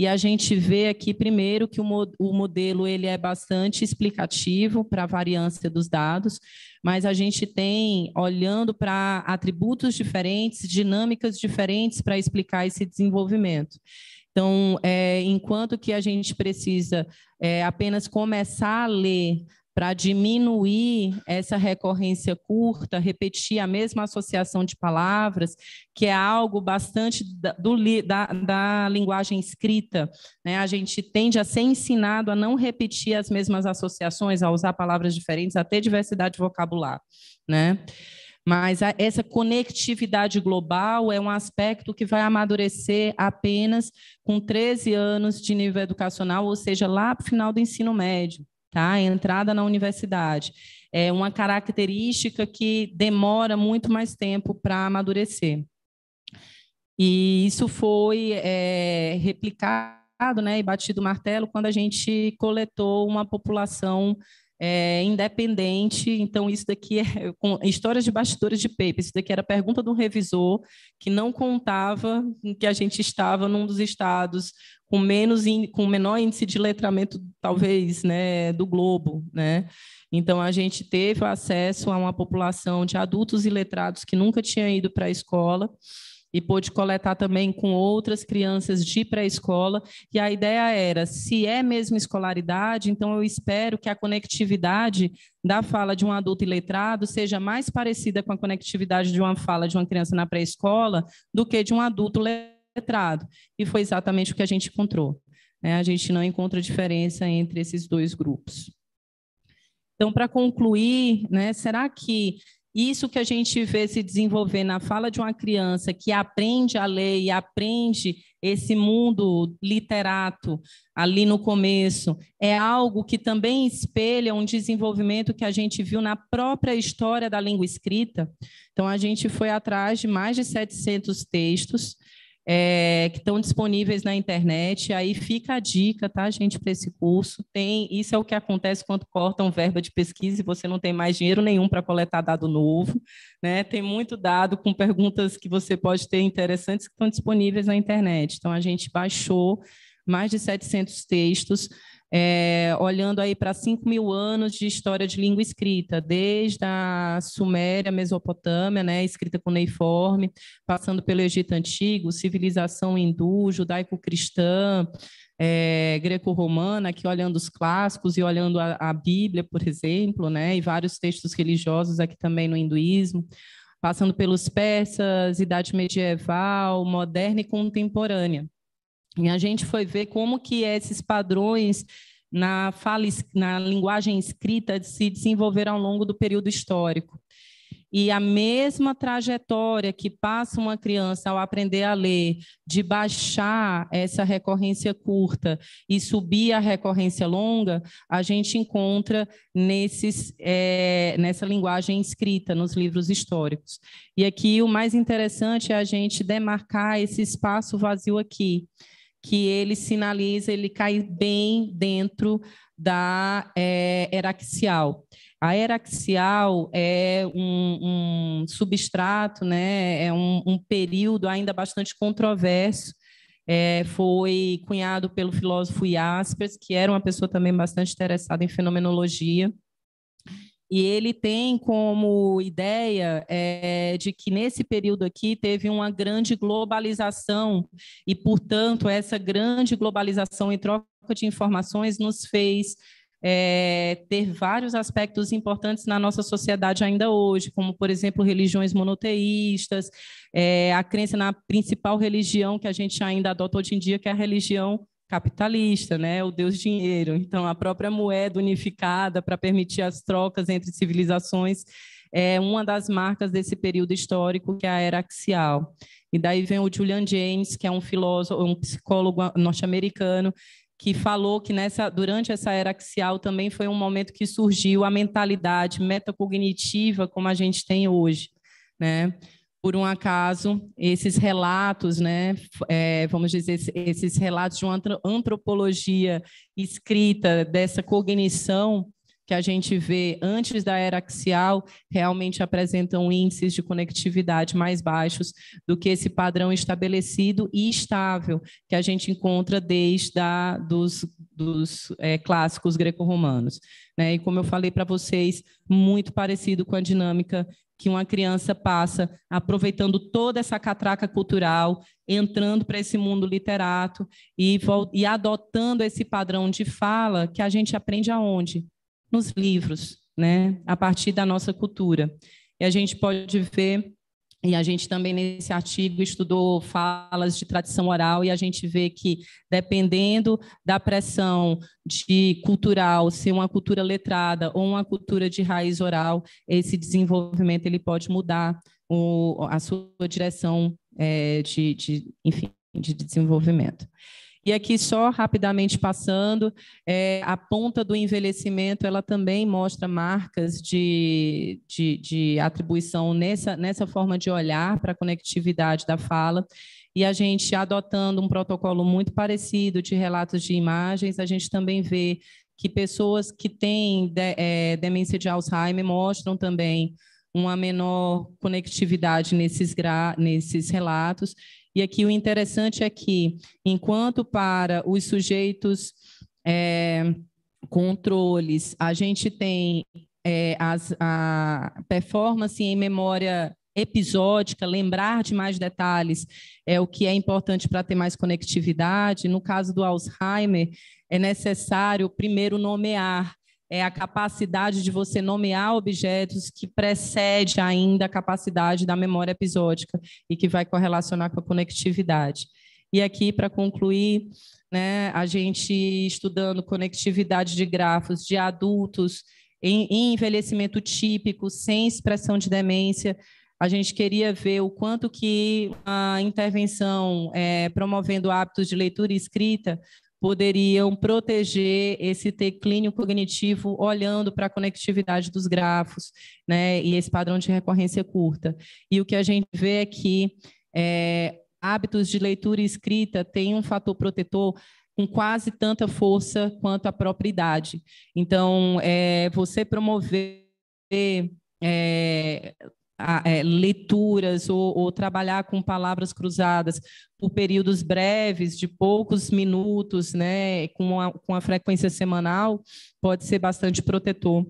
E a gente vê aqui primeiro que o, modelo ele é bastante explicativo para a variância dos dados, mas a gente tem, olhando para atributos diferentes, dinâmicas diferentes para explicar esse desenvolvimento. Então, é, enquanto que a gente precisa é, apenas começar a ler para diminuir essa recorrência curta, repetir a mesma associação de palavras, que é algo bastante da, do, da, da linguagem escrita. Né? A gente tende a ser ensinado a não repetir as mesmas associações, a usar palavras diferentes, a ter diversidade vocabular. Né? Mas a, essa conectividade global é um aspecto que vai amadurecer apenas com 13 anos de nível educacional, ou seja, lá para o final do ensino médio tá? A entrada na universidade. É uma característica que demora muito mais tempo para amadurecer. E isso foi é, replicado né, e batido o martelo quando a gente coletou uma população é, independente. Então, isso daqui é com, histórias de bastidores de paper. Isso daqui era pergunta de um revisor que não contava que a gente estava num dos estados com menos com menor índice de letramento, talvez, né, do globo, né? Então, a gente teve acesso a uma população de adultos e letrados que nunca tinha ido para a escola e pôde coletar também com outras crianças de pré-escola. E a ideia era: se é mesmo escolaridade, então eu espero que a conectividade da fala de um adulto letrado seja mais parecida com a conectividade de uma fala de uma criança na pré-escola do que de um adulto letrado. E foi exatamente o que a gente encontrou. Né? A gente não encontra diferença entre esses dois grupos. Então, para concluir, né, será que isso que a gente vê se desenvolver na fala de uma criança que aprende a ler e aprende esse mundo literato ali no começo, é algo que também espelha um desenvolvimento que a gente viu na própria história da língua escrita. Então, a gente foi atrás de mais de 700 textos é, que estão disponíveis na internet. Aí fica a dica, tá, gente, para esse curso. Tem isso é o que acontece quando cortam verba de pesquisa e você não tem mais dinheiro nenhum para coletar dado novo, né? Tem muito dado com perguntas que você pode ter interessantes que estão disponíveis na internet. Então a gente baixou mais de 700 textos é, olhando aí para 5 mil anos de história de língua escrita, desde a Suméria, Mesopotâmia, né, escrita neiforme, passando pelo Egito Antigo, civilização hindu, judaico-cristã, é, greco-romana, aqui olhando os clássicos e olhando a, a, Bíblia, por exemplo, né, e vários textos religiosos aqui também no hinduísmo, passando pelos persas, idade medieval, moderna e contemporânea. E a gente foi ver como que esses padrões na, fala, na linguagem escrita se desenvolveram ao longo do período histórico. E a mesma trajetória que passa uma criança ao aprender a ler, de baixar essa recorrência curta e subir a recorrência longa, a gente encontra nesses, é, nessa linguagem escrita nos livros históricos. E aqui o mais interessante é a gente demarcar esse espaço vazio aqui que ele sinaliza ele cai bem dentro da é, eh, eraxial. A eraxial é um, um substrato, né, é um, um, período ainda bastante controverso. É, foi cunhado pelo filósofo Jaspers, que era uma pessoa também bastante interessada em fenomenologia e ele tem como ideia é, de que nesse período aqui teve uma grande globalização e, portanto, essa grande globalização e troca de informações nos fez é, ter vários aspectos importantes na nossa sociedade ainda hoje, como, por exemplo, religiões monoteístas, é, a crença na principal religião que a gente ainda adota hoje em dia, que é a religião capitalista, né? O deus dinheiro. Então, a própria moeda unificada para permitir as trocas entre civilizações é uma das marcas desse período histórico que é a era axial. E daí vem o Julian James, que é um filósofo, um psicólogo norte-americano, que falou que nessa, durante essa era axial também foi um momento que surgiu a mentalidade metacognitiva como a gente tem hoje, né? por um acaso, esses relatos, né, é, vamos dizer, esses relatos de uma antropologia escrita, dessa cognição que a gente vê antes da era axial, realmente apresentam índices de conectividade mais baixos do que esse padrão estabelecido e estável que a gente encontra desde a, dos, dos é, clássicos greco-romanos. Né? E como eu falei para vocês, muito parecido com a dinâmica que uma criança passa aproveitando toda essa catraca cultural, entrando para esse mundo literato e, e adotando esse padrão de fala que a gente aprende aonde? Nos livros, né? a partir da nossa cultura. E a gente pode ver e a gente também, nesse artigo, estudou falas de tradição oral e a gente vê que, dependendo da pressão de cultural, se uma cultura letrada ou uma cultura de raiz oral, esse desenvolvimento ele pode mudar o, a sua direção é, de, de, enfim, de desenvolvimento. E aqui só rapidamente passando, é, a ponta do envelhecimento ela também mostra marcas de, de, de atribuição nessa, nessa forma de olhar para a conectividade da fala. E a gente adotando um protocolo muito parecido de relatos de imagens, a gente também vê que pessoas que têm de, é, demência de Alzheimer mostram também uma menor conectividade nesses, nesses relatos e aqui o interessante é que, enquanto para os sujeitos é, controles, a gente tem é, as, a performance em memória episódica, lembrar de mais detalhes é o que é importante para ter mais conectividade. No caso do Alzheimer, é necessário primeiro nomear é a capacidade de você nomear objetos que precede ainda a capacidade da memória episódica e que vai correlacionar com a conectividade. E aqui, para concluir, né, a gente estudando conectividade de grafos de adultos em, em envelhecimento típico, sem expressão de demência, a gente queria ver o quanto que a intervenção é, promovendo hábitos de leitura e escrita poderiam proteger esse teclínio cognitivo olhando para a conectividade dos grafos, né, e esse padrão de recorrência curta. E o que a gente vê é que é, hábitos de leitura e escrita têm um fator protetor com quase tanta força quanto a própria idade. Então, é, você promover é, é, leituras ou, ou, trabalhar com palavras cruzadas por períodos breves, de poucos minutos, né, com a, com a frequência semanal, pode ser bastante protetor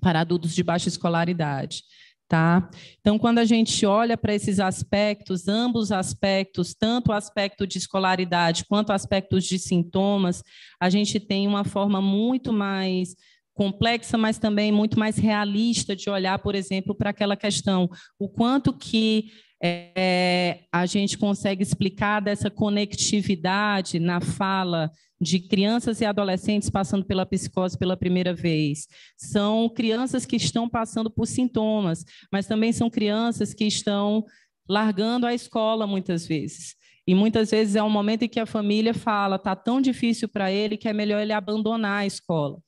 para adultos de baixa escolaridade. Tá? Então, quando a gente olha para esses aspectos, ambos aspectos, tanto o aspecto de escolaridade quanto aspectos de sintomas, a gente tem uma forma muito mais complexa, mas também muito mais realista de olhar, por exemplo, para aquela questão, o quanto que é, a gente consegue explicar dessa conectividade na fala de crianças e adolescentes passando pela psicose pela primeira vez. São crianças que estão passando por sintomas, mas também são crianças que estão largando a escola muitas vezes. E muitas vezes é um momento em que a família fala, tá tão difícil para ele que é melhor ele abandonar a escola.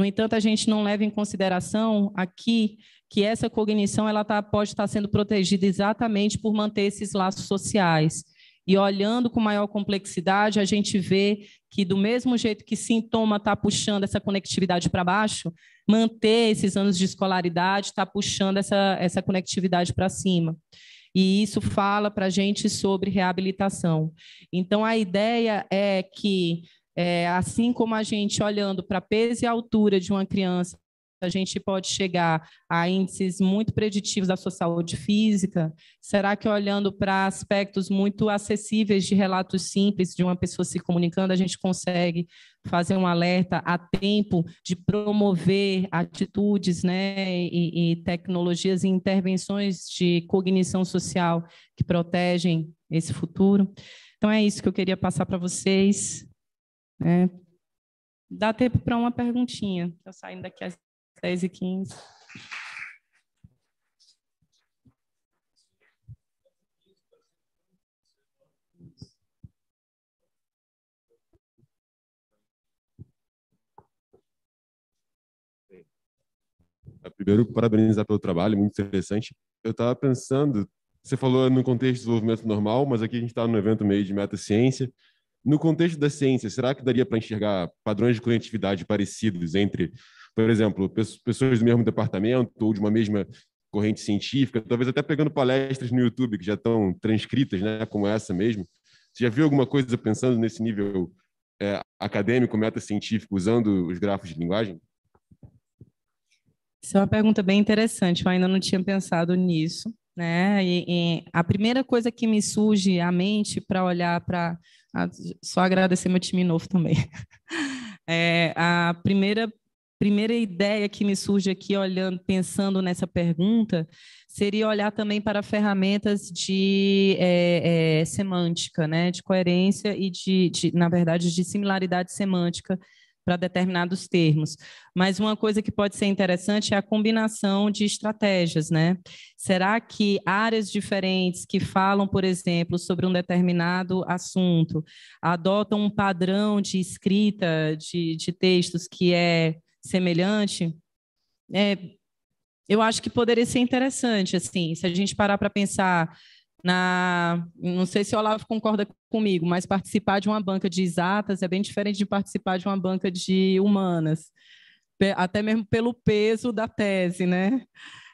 No entanto, a gente não leva em consideração aqui que essa cognição ela tá, pode estar tá sendo protegida exatamente por manter esses laços sociais. E olhando com maior complexidade, a gente vê que, do mesmo jeito que sintoma está puxando essa conectividade para baixo, manter esses anos de escolaridade está puxando essa, essa conectividade para cima. E isso fala para a gente sobre reabilitação. Então, a ideia é que é, assim como a gente olhando para peso e altura de uma criança, a gente pode chegar a índices muito preditivos da sua saúde física? Será que olhando para aspectos muito acessíveis de relatos simples de uma pessoa se comunicando, a gente consegue fazer um alerta a tempo de promover atitudes né, e, e tecnologias e intervenções de cognição social que protegem esse futuro? Então, é isso que eu queria passar para vocês. Né? Dá tempo para uma perguntinha. Estou saindo daqui às 10 e 15 Primeiro, parabenizar pelo trabalho, muito interessante. Eu estava pensando, você falou no contexto de desenvolvimento normal, mas aqui a gente está no evento meio de meta ciência, no contexto da ciência, será que daria para enxergar padrões de conectividade parecidos entre, por exemplo, pessoas do mesmo departamento ou de uma mesma corrente científica, talvez até pegando palestras no YouTube que já estão transcritas, né, como essa mesmo? Você já viu alguma coisa pensando nesse nível é, acadêmico, meta-científico, usando os grafos de linguagem? Isso é uma pergunta bem interessante, eu ainda não tinha pensado nisso. Né? E, e a primeira coisa que me surge à mente para olhar para ah, só agradecer meu time novo também. É, a primeira primeira ideia que me surge aqui, olhando, pensando nessa pergunta, seria olhar também para ferramentas de é, é, semântica, né, de coerência e de, de, na verdade, de similaridade semântica para determinados termos. Mas uma coisa que pode ser interessante é a combinação de estratégias, né? Será que áreas diferentes que falam, por exemplo, sobre um determinado assunto, adotam um padrão de escrita de, de textos que é semelhante? É, eu acho que poderia ser interessante, assim, se a gente parar para pensar na, não sei se o Olavo concorda comigo, mas participar de uma banca de exatas é bem diferente de participar de uma banca de humanas, até mesmo pelo peso da tese, né?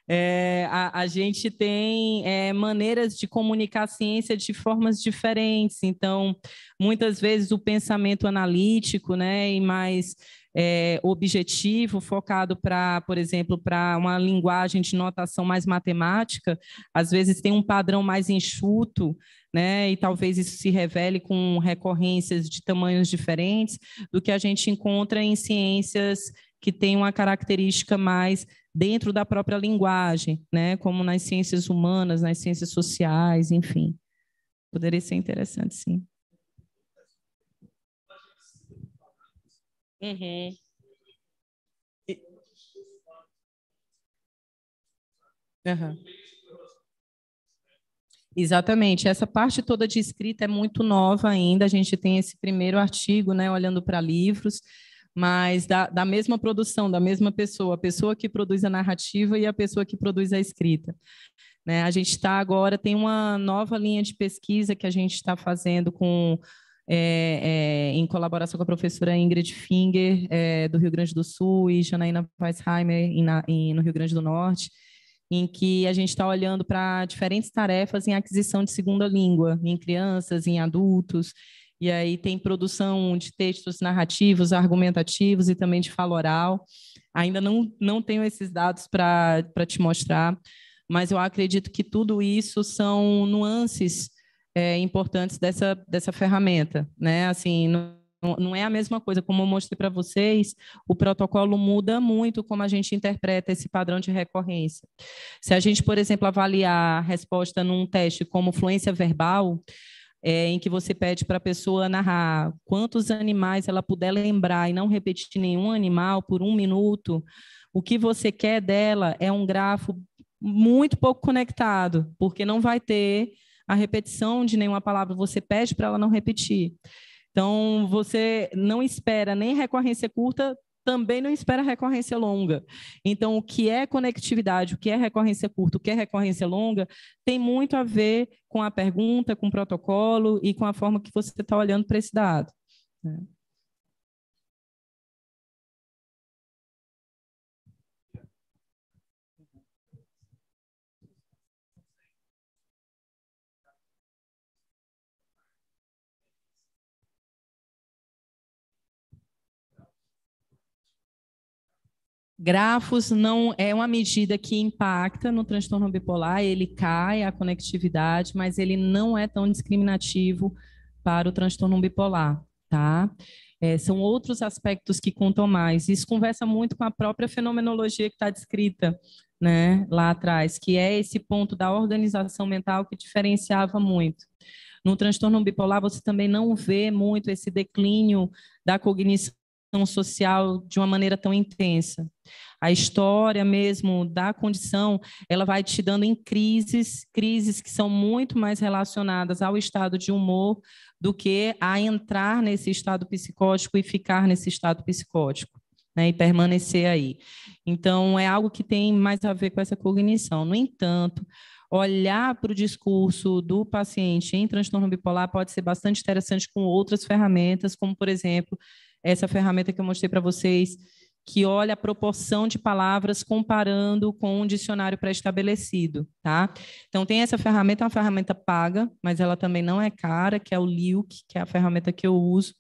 É, a, a, gente tem é, maneiras de comunicar a ciência de formas diferentes. Então, muitas vezes o pensamento analítico, né, e mais é, objetivo, focado para, por exemplo, para uma linguagem de notação mais matemática, às vezes tem um padrão mais enxuto, né? E talvez isso se revele com recorrências de tamanhos diferentes do que a gente encontra em ciências que têm uma característica mais dentro da própria linguagem, né? Como nas ciências humanas, nas ciências sociais, enfim. Poderia ser interessante, sim. Uhum. E... Uhum. Exatamente. Essa parte toda de escrita é muito nova ainda. A gente tem esse primeiro artigo, né, olhando para livros, mas da, da mesma produção, da mesma pessoa, a pessoa que produz a narrativa e a pessoa que produz a escrita. Né? A gente está agora, tem uma nova linha de pesquisa que a gente está fazendo com é, é, em colaboração com a professora Ingrid Finger, é, do Rio Grande do Sul, e Janaína Weisheimer, em, em, no Rio Grande do Norte, em que a gente está olhando para diferentes tarefas em aquisição de segunda língua, em crianças, em adultos, e aí tem produção de textos narrativos, argumentativos e também de fala oral. Ainda não, não tenho esses dados para te mostrar, mas eu acredito que tudo isso são nuances é, importantes dessa, dessa ferramenta, né? Assim, não, não é a mesma coisa. Como eu mostrei para vocês, o protocolo muda muito como a gente interpreta esse padrão de recorrência. Se a gente, por exemplo, avaliar a resposta num teste como fluência verbal, é, em que você pede para a pessoa narrar quantos animais ela puder lembrar e não repetir nenhum animal por um minuto, o que você quer dela é um grafo muito pouco conectado, porque não vai ter a repetição de nenhuma palavra, você pede para ela não repetir. Então, você não espera nem recorrência curta, também não espera recorrência longa. Então, o que é conectividade, o que é recorrência curta, o que é recorrência longa, tem muito a ver com a pergunta, com o protocolo e com a forma que você está olhando para esse dado. Né? Grafos não é uma medida que impacta no transtorno bipolar, ele cai a conectividade, mas ele não é tão discriminativo para o transtorno bipolar, tá? É, são outros aspectos que contam mais. Isso conversa muito com a própria fenomenologia que está descrita né, lá atrás, que é esse ponto da organização mental que diferenciava muito. No transtorno bipolar, você também não vê muito esse declínio da cognição social de uma maneira tão intensa. A história mesmo da condição, ela vai te dando em crises, crises que são muito mais relacionadas ao estado de humor do que a entrar nesse estado psicótico e ficar nesse estado psicótico. Né, e permanecer aí. Então, é algo que tem mais a ver com essa cognição. No entanto, olhar para o discurso do paciente em transtorno bipolar pode ser bastante interessante com outras ferramentas, como, por exemplo, essa é ferramenta que eu mostrei para vocês, que olha a proporção de palavras comparando com um dicionário pré-estabelecido, tá? Então tem essa ferramenta, é uma ferramenta paga, mas ela também não é cara, que é o Liuk, que é a ferramenta que eu uso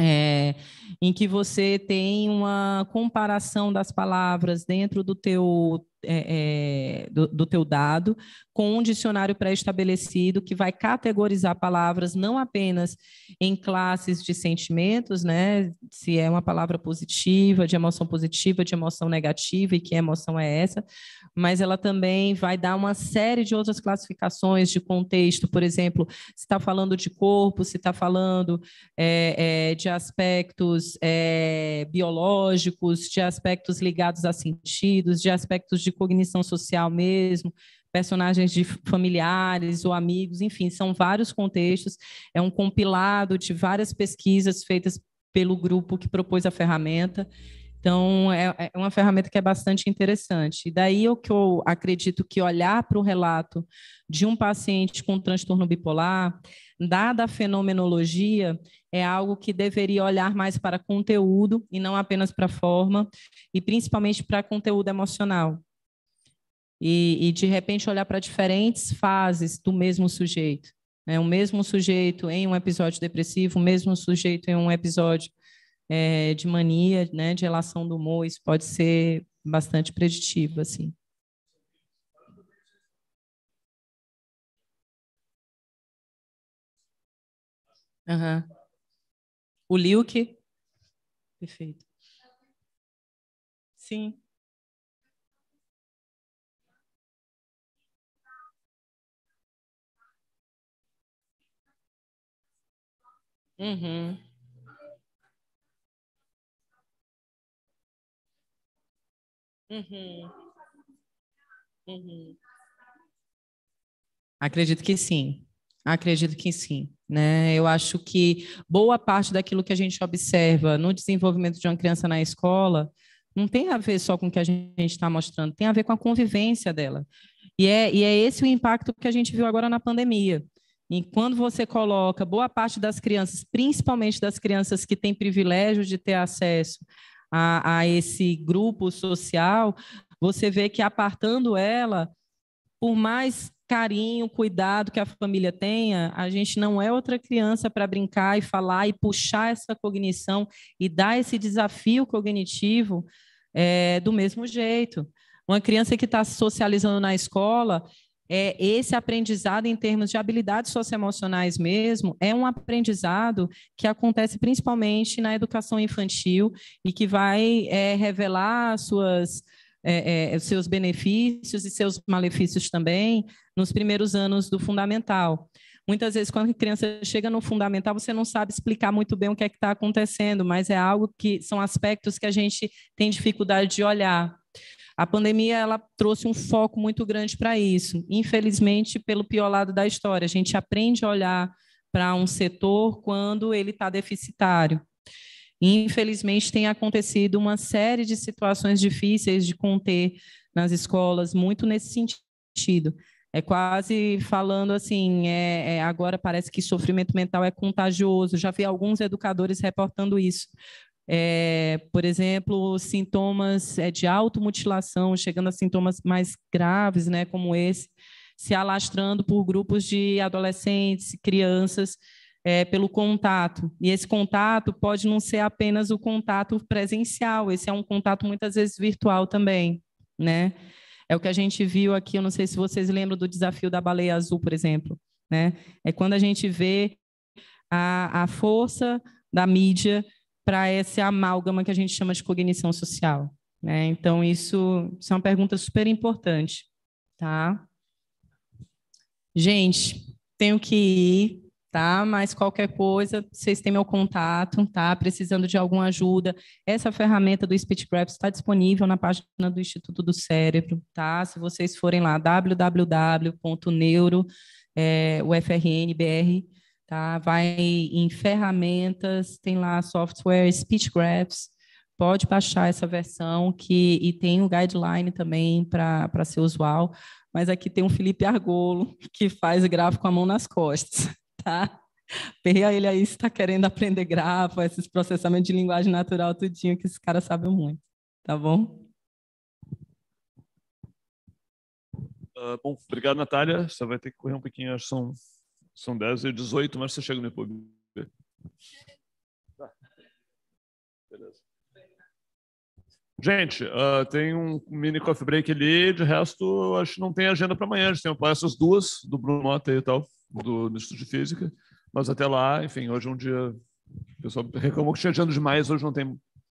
é, em que você tem uma comparação das palavras dentro do teu é, é, do, do, teu dado com um dicionário pré-estabelecido que vai categorizar palavras não apenas em classes de sentimentos, né? Se é uma palavra positiva, de emoção positiva, de emoção negativa e que emoção é essa, mas ela também vai dar uma série de outras classificações de contexto, por exemplo, se está falando de corpo, se está falando é, é, de aspectos é, biológicos, de aspectos ligados a sentidos, de aspectos de cognição social mesmo personagens de familiares ou amigos, enfim, são vários contextos. É um compilado de várias pesquisas feitas pelo grupo que propôs a ferramenta. Então, é, é uma ferramenta que é bastante interessante. E daí o que eu acredito que olhar para o relato de um paciente com transtorno bipolar, dada a fenomenologia, é algo que deveria olhar mais para conteúdo e não apenas para forma, e principalmente para conteúdo emocional. E, e, de repente olhar para diferentes fases do mesmo sujeito. Né? O mesmo sujeito em um episódio depressivo, o mesmo sujeito em um episódio é, de mania, né, de relação do humor, isso pode ser bastante preditivo, assim. Uhum. O Liuk. Perfeito. Sim. Uhum. Uhum. Uhum. Acredito que sim. Acredito que sim. Né? Eu acho que boa parte daquilo que a gente observa no desenvolvimento de uma criança na escola não tem a ver só com o que a gente está mostrando, tem a ver com a convivência dela. E é, e é esse o impacto que a gente viu agora na pandemia. E quando você coloca boa parte das crianças, principalmente das crianças que têm privilégio de ter acesso a, a esse grupo social, você vê que apartando ela, por mais carinho, cuidado que a família tenha, a gente não é outra criança para brincar e falar e puxar essa cognição e dar esse desafio cognitivo é, do mesmo jeito. Uma criança que está socializando na escola, é, esse aprendizado em termos de habilidades socioemocionais mesmo é um aprendizado que acontece principalmente na educação infantil e que vai é, revelar suas é, é, seus benefícios e seus malefícios também nos primeiros anos do fundamental. Muitas vezes, quando a criança chega no fundamental, você não sabe explicar muito bem o que é que está acontecendo, mas é algo que são aspectos que a gente tem dificuldade de olhar. A pandemia ela trouxe um foco muito grande para isso. Infelizmente, pelo pior lado da história, a gente aprende a olhar para um setor quando ele está deficitário. Infelizmente, tem acontecido uma série de situações difíceis de conter nas escolas, muito nesse sentido. É quase falando assim, é, é, agora parece que sofrimento mental é contagioso. Já vi alguns educadores reportando isso, é, por exemplo, sintomas é, de automutilação, chegando a sintomas mais graves, né, como esse, se alastrando por grupos de adolescentes, crianças, é, pelo contato. E esse contato pode não ser apenas o contato presencial, esse é um contato muitas vezes virtual também, né? É o que a gente viu aqui, eu não sei se vocês lembram do desafio da baleia azul, por exemplo, né? É quando a gente vê a, a força da mídia para essa amálgama que a gente chama de cognição social. Né? Então, isso, isso é uma pergunta super importante. Tá? Gente, tenho que ir, tá? Mas qualquer coisa, vocês têm meu contato, tá? Precisando de alguma ajuda. Essa ferramenta do Speechcraft está disponível na página do Instituto do Cérebro, tá? Se vocês forem lá, www.neuro.ufrnbr.com tá? Vai em ferramentas, tem lá software Speech Graphs, pode baixar essa versão que e tem um guideline também para ser usual, mas aqui tem um Felipe Argolo que faz gráfico com a mão nas costas, tá? Perreia ele aí se está querendo aprender gráfico esses processamentos de linguagem natural, tudinho, que esses caras sabem muito, tá bom? Uh, bom, obrigado, Natália. Você vai ter que correr um pouquinho, acho que são são 10 e 18, mas você chega no IPOB. Tá. Beleza. Gente, uh, tem um mini coffee break ali, de resto, acho que não tem agenda para amanhã. A gente tem essas duas, do Bruno Mota e tal, do, do Instituto de Física. Mas até lá, enfim, hoje é um dia. O pessoal reclamou que tinha agenda demais, hoje não tem